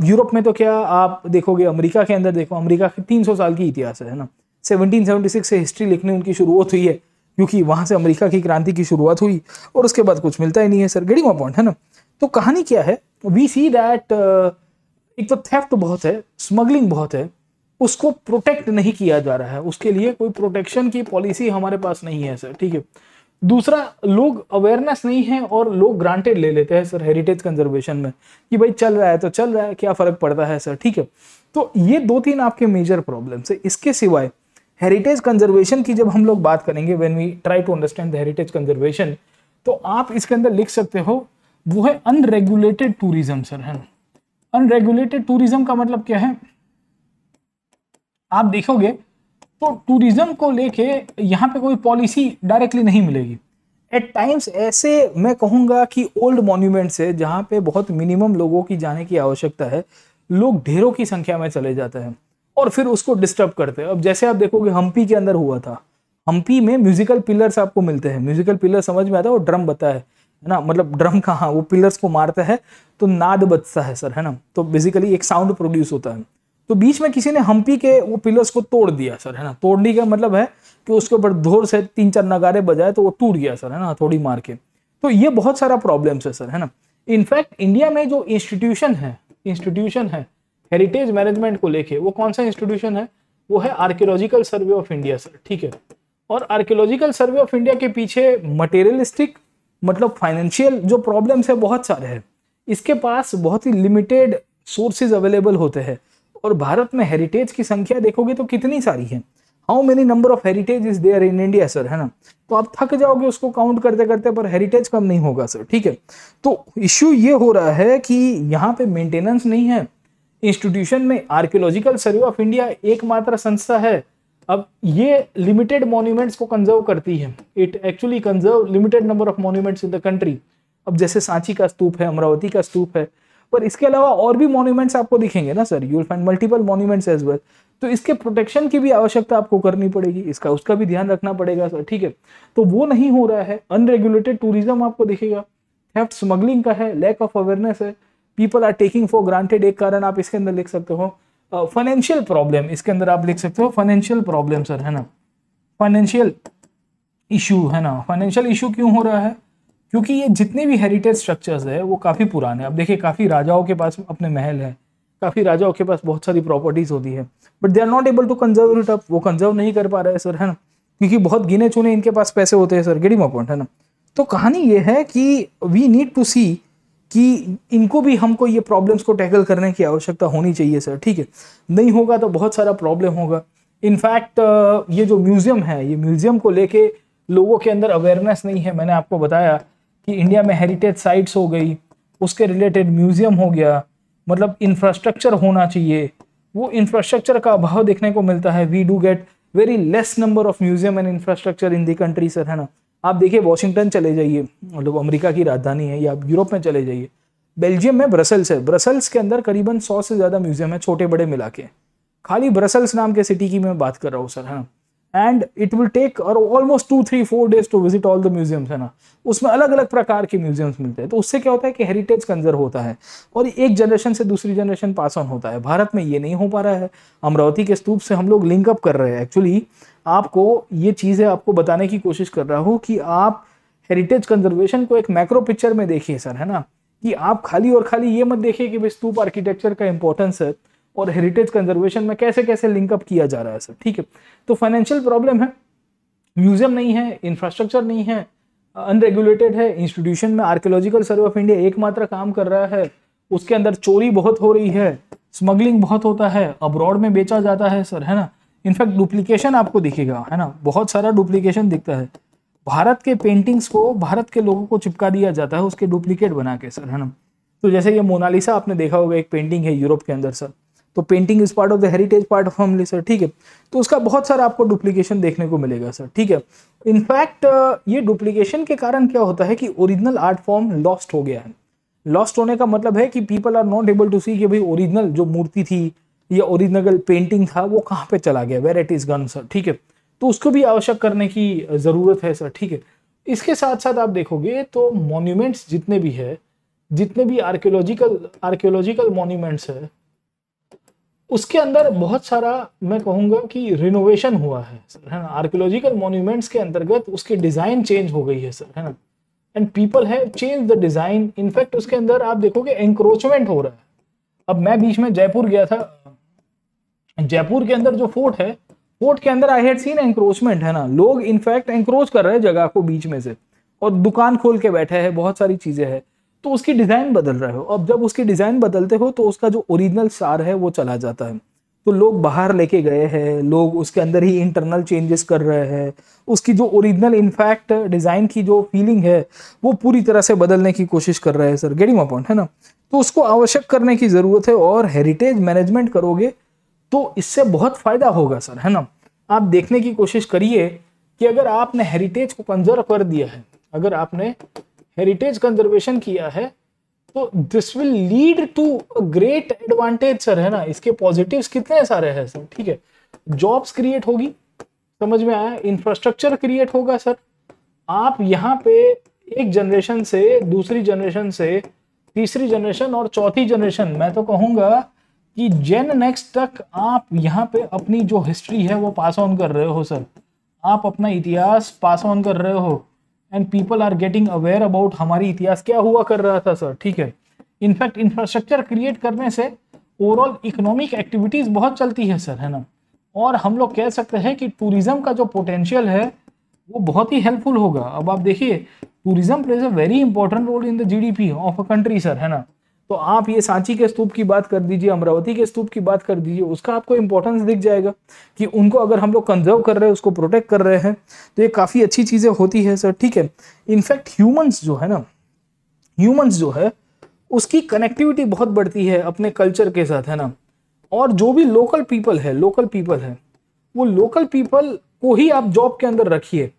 Europe में तो क्या आप देखोगे अमेरिका के अंदर देखो अमेरिका के 300 साल की इतिहास है ना 1776 से हिस्ट्री लिखने उनकी शुरुआत हुई है क्योंकि वहाँ से अमेरिका की क्रांति की शुरुआत हुई और उसके बाद कुछ मिलता ही नहीं है सर गेटिंग पॉइंट है ना तो कहानी क्या है वी सी दैट एक तो थेफ्ट बहुत है स्मगलिंग बहुत है उसको प्रोटेक्ट नहीं किया जा रहा है उसके लिए कोई प्रोटेक्शन की पॉलिसी हमारे पास नहीं है सर ठीक है दूसरा लोग अवेयरनेस नहीं है और लोग ग्रांटेड ले लेते हैं सर हेरिटेज कंजर्वेशन में कि भाई चल रहा है तो चल रहा है क्या फ़र्क पड़ता है सर ठीक है तो ये दो तीन आपके मेजर प्रॉब्लम्स है इसके सिवाय हेरिटेज कंजर्वेशन की जब हम लोग बात करेंगे when we try to understand the heritage conservation तो आप इसके अंदर लिख सकते हो वो है अनरेगुलेटेड टूरिज्म सर है अनरेगुलेटेड टूरिज्म का मतलब क्या है आप देखोगे तो टूरिज्म को लेके यहाँ पे कोई पॉलिसी डायरेक्टली नहीं मिलेगी एट टाइम्स ऐसे मैं कहूँगा कि ओल्ड मॉन्यूमेंट्स है जहाँ पे बहुत मिनिमम लोगों की जाने की आवश्यकता है लोग ढेरों की संख्या में चले जाते हैं और फिर उसको डिस्टर्ब करते हैं अब जैसे आप देखोगे हम्पी के अंदर हुआ था हम्पी में म्यूजिकल पिलर्स आपको मिलते हैं म्यूजिकल पिलर समझ में आता है वो ड्रम बता है ना मतलब ड्रम कहाँ वो पिलर्स को मारता है तो नाद बजता है सर है ना तो बेसिकली एक साउंड प्रोड्यूस होता है तो बीच में किसी ने हम्पी के वो पिलर्स को तोड़ दिया सर है ना तोड़ने का मतलब है कि उसके ऊपर धोर से तीन चार नगारे बजाए तो वो टूट गया सर है ना थोड़ी मार के तो ये बहुत सारा प्रॉब्लम्स है सर है ना इनफैक्ट इंडिया में जो इंस्टीट्यूशन है इंस्टीट्यूशन है हेरिटेज मैनेजमेंट को लेके वो कौन सा इंस्टीट्यूशन है वो है Archaeological Survey of India sir ठीक है और आर्कियोलॉजिकल सर्वे ऑफ इंडिया के पीछे मटेरियलिस्टिक मतलब फाइनेंशियल जो प्रॉब्लम्स है बहुत सारे हैं इसके पास बहुत ही लिमिटेड सोर्सेज अवेलेबल होते हैं और भारत में हेरिटेज की संख्या देखोगे तो कितनी सारी है how many number of heritage is there in India sir है ना तो आप थक जाओगे उसको काउंट करते करते पर हेरिटेज कम नहीं होगा सर ठीक है तो इश्यू ये हो रहा है कि यहाँ पे मेंटेनेंस नहीं है इंस्टीट्यूशन में आर्कियोलॉजिकल सर्वे ऑफ इंडिया एकमात्र संस्था है अब ये लिमिटेड मॉन्यूमेंट्स को कंजर्व करती है it actually conserve limited number of monuments in the country अब जैसे सांची का स्तूप है अमरावती का स्तूप है पर इसके अलावा और भी मॉन्यूमेंट्स आपको दिखेंगे ना sir you will find multiple monuments as well तो इसके प्रोटेक्शन की भी आवश्यकता आपको करनी पड़ेगी इसका उसका भी ध्यान रखना पड़ेगा सर ठीक है तो वो नहीं हो रहा है अनरेगुलेटेड टूरिज्म आपको दिखेगा थेफ्ट स्मगलिंग का है लैक ऑफ अवेयरनेस है people are taking for granted एक कारण आप इसके अंदर लिख सकते हो फाइनेंशियल uh, प्रॉब्लम इसके अंदर आप लिख सकते हो फाइनेंशियल प्रॉब्लम सर है ना फाइनेंशियल इशू है ना फाइनेंशियल इशू क्यों हो रहा है क्योंकि ये जितने भी हेरिटेज स्ट्रक्चर्स है वो काफ़ी पुराने अब देखिए काफ़ी राजाओं के पास अपने महल हैं काफ़ी राजाओं के पास बहुत सारी प्रॉपर्टीज़ होती है but they are not able to conserve it up वो कंजर्व नहीं कर पा रहे सर है ना क्योंकि बहुत गिने चुने इनके पास पैसे होते हैं सर गेडी मॉपॉइंट है ना तो कहानी ये है कि वी नीड टू सी कि इनको भी हमको ये प्रॉब्लम्स को टैकल करने की आवश्यकता होनी चाहिए सर ठीक है नहीं होगा तो बहुत सारा प्रॉब्लम होगा इनफैक्ट ये जो म्यूज़ियम है ये म्यूज़ियम को लेके लोगों के अंदर अवेयरनेस नहीं है मैंने आपको बताया कि इंडिया में हेरिटेज साइट्स हो गई उसके रिलेटेड म्यूज़ियम हो गया मतलब इंफ्रास्ट्रक्चर होना चाहिए वो इंफ्रास्ट्रक्चर का अभाव देखने को मिलता है we do get very less number of museum and infrastructure in the country sir है ना आप देखिए वॉशिंगटन चले जाइए मतलब अमेरिका की राजधानी है या आप यूरोप में चले जाइए बेल्जियम में ब्रसल्स है ब्रसल्स के अंदर करीबन सौ से ज़्यादा म्यूजियम है छोटे बड़े मिला के खाली ब्रसल्स नाम के सिटी की मैं बात कर रहा हूँ सर है ना एंड इट विल टेक और almost two three four days to visit all the museums है ना उसमें अलग अलग प्रकार के म्यूजियम्स मिलते हैं तो उससे क्या होता है कि हेरिटेज कंजर्व होता है और एक जनरेशन से दूसरी जनरेशन पास ऑन होता है भारत में ये नहीं हो पा रहा है अमरावती के स्तूप से हम लोग लिंकअप कर रहे हैं एक्चुअली आपको ये चीज़ें आपको बताने की कोशिश कर रहा हूँ कि आप हेरिटेज कंजर्वेशन को एक मैक्रो पिक्चर में देखिए सर है ना कि आप खाली और खाली ये मत देखिए कि भाई स्तूप आर्किटेक्चर का इंपॉर्टेंस है और हेरिटेज कंजर्वेशन में कैसे कैसे लिंकअप किया जा रहा है सर ठीक है तो फाइनेंशियल प्रॉब्लम है म्यूजियम नहीं है इंफ्रास्ट्रक्चर नहीं है अनरेगुलेटेड है इंस्टीट्यूशन में आर्कियोलॉजिकल सर्वे ऑफ इंडिया एकमात्र काम कर रहा है उसके अंदर चोरी बहुत हो रही है स्मगलिंग बहुत होता है अब्रॉड में बेचा जाता है सर है ना इनफैक्ट डुप्लीकेशन आपको दिखेगा है ना बहुत सारा डुप्लीकेशन दिखता है भारत के पेंटिंग्स को भारत के लोगों को चिपका दिया जाता है उसके डुप्लीकेट बना के सर है ना तो जैसे ये मोनालिसा आपने देखा होगा एक पेंटिंग है यूरोप के अंदर सर तो painting is part of the heritage part of family sir ठीक है तो उसका बहुत सारा आपको डुप्लीकेशन देखने को मिलेगा सर ठीक है इनफैक्ट ये डुप्लीकेशन के कारण क्या होता है कि ओरिजिनल आर्ट फॉर्म लॉस्ट हो गया है लॉस्ट होने का मतलब है कि people are not able to see कि भाई ओरिजिनल जो मूर्ति थी या ओरिजिनल पेंटिंग था वो कहाँ पे चला गया where it is gone sir ठीक है तो उसको भी आवश्यक करने की ज़रूरत है सर ठीक है इसके साथ साथ आप देखोगे तो मॉन्यूमेंट्स जितने भी है जितने भी आर्कियोलॉजिकल आर्कियोलॉजिकल मॉन्यूमेंट्स है उसके अंदर बहुत सारा मैं कहूंगा कि रिनोवेशन हुआ है है ना आर्कियोलॉजिकल मोन्यूमेंट्स के अंतर्गत उसकी डिज़ाइन चेंज हो गई है सर है ना and people have change the design in fact उसके अंदर आप देखोगे एंक्रोचमेंट हो रहा है अब मैं बीच में जयपुर गया था जयपुर के अंदर जो फोर्ट है फोर्ट के अंदर आई हैड सीन एंक्रोचमेंट है ना लोग इनफैक्ट एंक्रोच कर रहे हैं जगह को बीच में से और दुकान खोल के बैठे हैं बहुत सारी चीज़ें हैं तो उसकी डिज़ाइन बदल रहे हो अब जब उसकी डिज़ाइन बदलते हो तो उसका जो ओरिजिनल सार है वो चला जाता है तो लोग बाहर लेके गए हैं लोग उसके अंदर ही इंटरनल चेंजेस कर रहे हैं उसकी जो ओरिजिनल इनफैक्ट डिज़ाइन की जो फीलिंग है वो पूरी तरह से बदलने की कोशिश कर रहे हैं सर गेटिंग माई पॉइंट है ना तो उसको आवश्यक करने की ज़रूरत है और हेरिटेज मैनेजमेंट करोगे तो इससे बहुत फ़ायदा होगा सर है ना आप देखने की कोशिश करिए कि अगर आपने हेरिटेज को कंजर्व कर दिया है अगर आपने हेरिटेज कंजर्वेशन किया है तो this will lead to a great advantage sir है ना इसके पॉजिटिव्स कितने सारे हैं सर ठीक है जॉब्स क्रिएट होगी समझ में आया इंफ्रास्ट्रक्चर क्रिएट होगा सर आप यहाँ पे एक जनरेशन से दूसरी जनरेशन से तीसरी जनरेशन और चौथी जनरेशन मैं तो कहूँगा कि जेन नेक्स्ट तक आप यहाँ पे अपनी जो हिस्ट्री है वो पास ऑन कर रहे हो सर आप अपना इतिहास पास ऑन कर रहे हो and people are getting aware about हमारी इतिहास क्या हुआ कर रहा था सर ठीक है इनफैक्ट इंफ्रास्ट्रक्चर क्रिएट करने से ओवरऑल इकोनॉमिक एक्टिविटीज़ बहुत चलती है सर है ना और हम लोग कह सकते हैं कि टूरिज़्म का जो पोटेंशियल है वो बहुत ही हेल्पफुल होगा अब आप देखिए tourism plays a very important role in the GDP of a country sir है ना तो आप ये सांची के स्तूप की बात कर दीजिए अमरावती के स्तूप की बात कर दीजिए उसका आपको इंपॉर्टेंस दिख जाएगा कि उनको अगर हम लोग कंजर्व कर रहे हैं उसको प्रोटेक्ट कर रहे हैं तो ये काफ़ी अच्छी चीज़ें होती है सर ठीक है इनफैक्ट ह्यूमंस जो है ना ह्यूमंस जो है उसकी कनेक्टिविटी बहुत बढ़ती है अपने कल्चर के साथ है ना और जो भी लोकल पीपल है लोकल पीपल है वो लोकल पीपल को ही आप जॉब के अंदर रखिए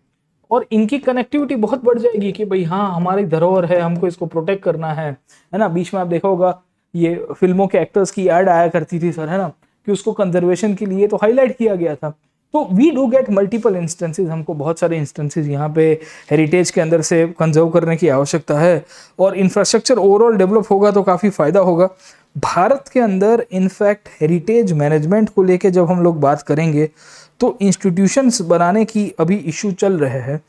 और इनकी कनेक्टिविटी बहुत बढ़ जाएगी कि भाई हाँ हमारी धरोहर है हमको इसको प्रोटेक्ट करना है है ना बीच में आप देखा होगा ये फिल्मों के एक्टर्स की एड आया करती थी सर है ना कि उसको कंजर्वेशन के लिए तो हाईलाइट किया गया था तो we do get multiple instances हमको बहुत सारे इंस्टेंसेज यहाँ पे हेरिटेज के अंदर से कंजर्व करने की आवश्यकता है और इंफ्रास्ट्रक्चर ओवरऑल डेवलप होगा तो काफ़ी फ़ायदा होगा भारत के अंदर इनफैक्ट हेरिटेज मैनेजमेंट को लेके जब हम लोग बात करेंगे तो इंस्टीट्यूशंस बनाने की अभी इशू चल रहे हैं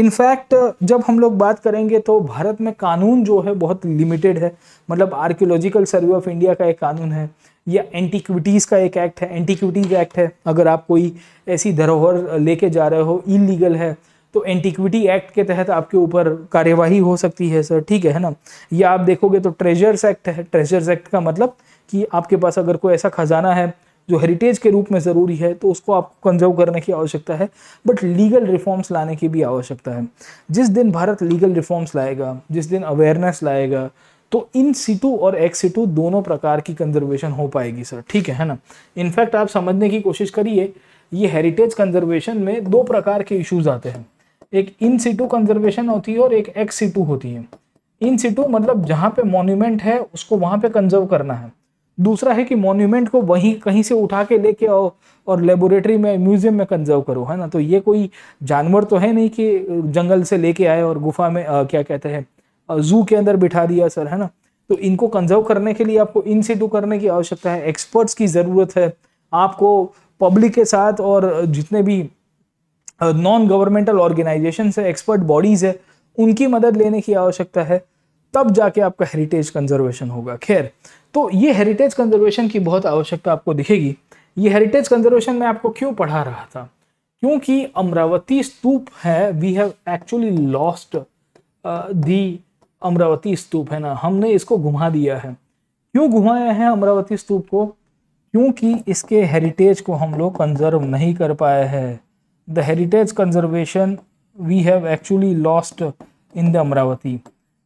इनफैक्ट जब हम लोग बात करेंगे तो भारत में कानून जो है बहुत लिमिटेड है मतलब आर्कियोलॉजिकल सर्वे ऑफ इंडिया का एक कानून है या एंटीक्विटीज़ का एक एक्ट है एंटीक्विटीज़ एक्ट है अगर आप कोई ऐसी धरोहर लेके जा रहे हो इलीगल है तो एंटीक्विटी एक्ट के तहत आपके ऊपर कार्यवाही हो सकती है सर ठीक है ना या आप देखोगे तो ट्रेजर्स एक्ट है ट्रेजर्स एक्ट का मतलब कि आपके पास अगर कोई ऐसा खजाना है जो हेरिटेज के रूप में ज़रूरी है तो उसको आपको कंजर्व करने की आवश्यकता है बट लीगल रिफॉर्म्स लाने की भी आवश्यकता है जिस दिन भारत लीगल रिफॉर्म्स लाएगा जिस दिन अवेयरनेस लाएगा तो इन सीटू और एक्स सीटू दोनों प्रकार की कंजर्वेशन हो पाएगी सर ठीक है ना इनफैक्ट आप समझने की कोशिश करिए ये हेरिटेज कंजर्वेशन में दो प्रकार के इश्यूज आते हैं एक इन सीटू कंजर्वेशन होती है और एक एक्स सीटू होती है इन सीटू मतलब जहाँ पे मॉन्यूमेंट है उसको वहाँ पे कंजर्व करना है दूसरा है कि मॉन्यूमेंट को वहीं कहीं से उठा के लेके आओ और लेबोरेटरी में म्यूजियम में कंजर्व करो है ना तो ये कोई जानवर तो है नहीं कि जंगल से लेके आए और गुफा में आ, क्या कहते हैं जू के अंदर बिठा दिया सर है ना तो इनको कंजर्व करने के लिए आपको इन सीटू करने की आवश्यकता है एक्सपर्ट्स की ज़रूरत है आपको पब्लिक के साथ और जितने भी नॉन गवर्नमेंटल ऑर्गेनाइजेशन है एक्सपर्ट बॉडीज़ है उनकी मदद लेने की आवश्यकता है तब जाके आपका हेरिटेज कंजर्वेशन होगा खैर तो ये हेरिटेज कंजर्वेशन की बहुत आवश्यकता आपको दिखेगी ये हेरिटेज कंजर्वेशन मैं आपको क्यों पढ़ा रहा था क्योंकि अमरावती स्तूप है we have actually lost the Amaravati stupa है ना हमने इसको घुमा दिया है क्यों घुमाया है अमरावती स्तूप को क्योंकि इसके हेरिटेज को हम लोग कंजर्व नहीं कर पाए हैं the heritage conservation we have actually lost in the Amaravati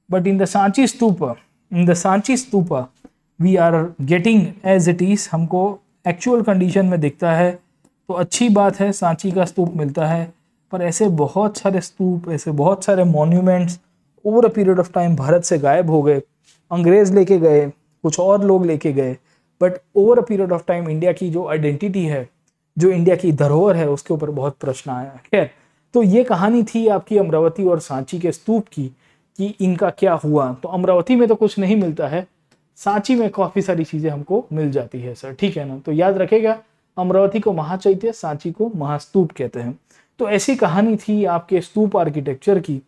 But in the Sanchi stupa, in the Sanchi stupa, we are getting as it is हमको एक्चुअल कंडीशन में दिखता है तो अच्छी बात है सांची का स्तूप मिलता है पर ऐसे बहुत सारे स्तूप ऐसे बहुत सारे monuments over a period of time Bharat से गायब हो गए अंग्रेज़ लेके गए कुछ और लोग लेके गए but over a period of time India की जो आइडेंटिटी है जो इंडिया की धरोहर है उसके ऊपर बहुत प्रश्न आया खैर तो ये कहानी थी आपकी अमरावती और सांची के स्तूप की कि इनका क्या हुआ तो अमरावती में तो कुछ नहीं मिलता है सांची में काफ़ी सारी चीज़ें हमको मिल जाती है सर ठीक है ना तो याद रखेगा अमरावती को महाचैत्य सांची को महास्तूप कहते हैं तो ऐसी कहानी थी आपके स्तूप आर्किटेक्चर की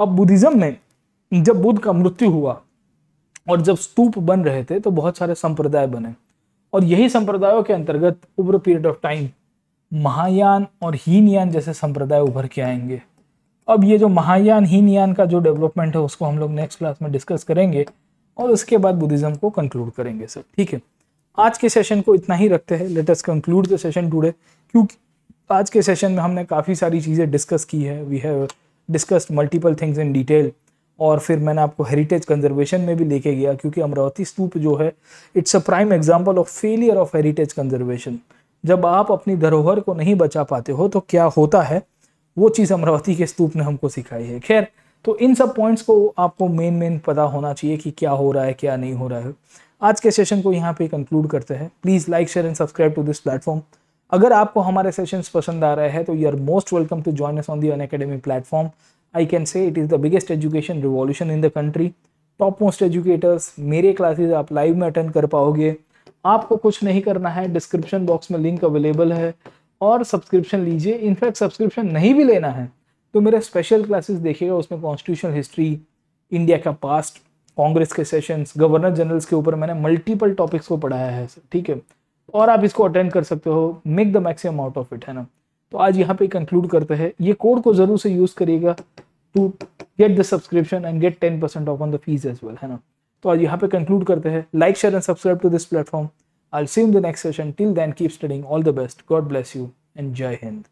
अब बुद्धिज्म में जब बुद्ध का मृत्यु हुआ और जब स्तूप बन रहे थे तो बहुत सारे संप्रदाय बने और यही संप्रदायों के अंतर्गत over period of time Mahayana और हीनयान जैसे संप्रदाय उभर के आएंगे अब ये जो महायान हीनयान का जो डेवलपमेंट है उसको हम लोग नेक्स्ट क्लास में डिस्कस करेंगे और उसके बाद बुद्धिज्म को कंक्लूड करेंगे सर ठीक है आज के सेशन को इतना ही रखते हैं latest conclude the session today क्योंकि आज के सेशन में हमने काफ़ी सारी चीज़ें डिस्कस की है we have discussed multiple things in detail और फिर मैंने आपको हेरिटेज कंजर्वेशन में भी लेके गया क्योंकि अमरावती स्तूप जो है it's a prime example of failure of heritage conservation जब आप अपनी धरोहर को नहीं बचा पाते हो तो क्या होता है वो चीज़ अमरावती के स्तूप ने हमको सिखाई है खैर तो इन सब पॉइंट्स को आपको मेन मेन पता होना चाहिए कि क्या हो रहा है क्या नहीं हो रहा है आज के सेशन को यहाँ पे कंक्लूड करते हैं please like share and subscribe to this platform अगर आपको हमारे सेशंस पसंद आ रहे हैं तो you are most welcome to join us on the Unacademy platform I can say it is the biggest education revolution in the country top most educators मेरे classes आप लाइव में अटेंड कर पाओगे आपको कुछ नहीं करना है डिस्क्रिप्शन बॉक्स में लिंक अवेलेबल है और सब्सक्रिप्शन लीजिए इनफैक्ट सब्सक्रिप्शन नहीं भी लेना है तो मेरा स्पेशल क्लासेस देखिएगा उसमें कॉन्स्टिट्यूशनल हिस्ट्री इंडिया का पास्ट कांग्रेस के सेशंस गवर्नर जनरल्स के ऊपर मैंने मल्टीपल टॉपिक्स को पढ़ाया है ठीक है और आप इसको अटेंड कर सकते हो make the maximum out of it है ना तो आज यहाँ पे कंक्लूड करते हैं ये कोड को जरूर से यूज़ करिएगा to get the subscription and get ten percent off on the fees as well है ना तो आज यहाँ पे कंक्लूड करते हैं like share and subscribe to this platform I'll see you in the next session. Till then, keep studying. All the best. God bless you and Jai Hind.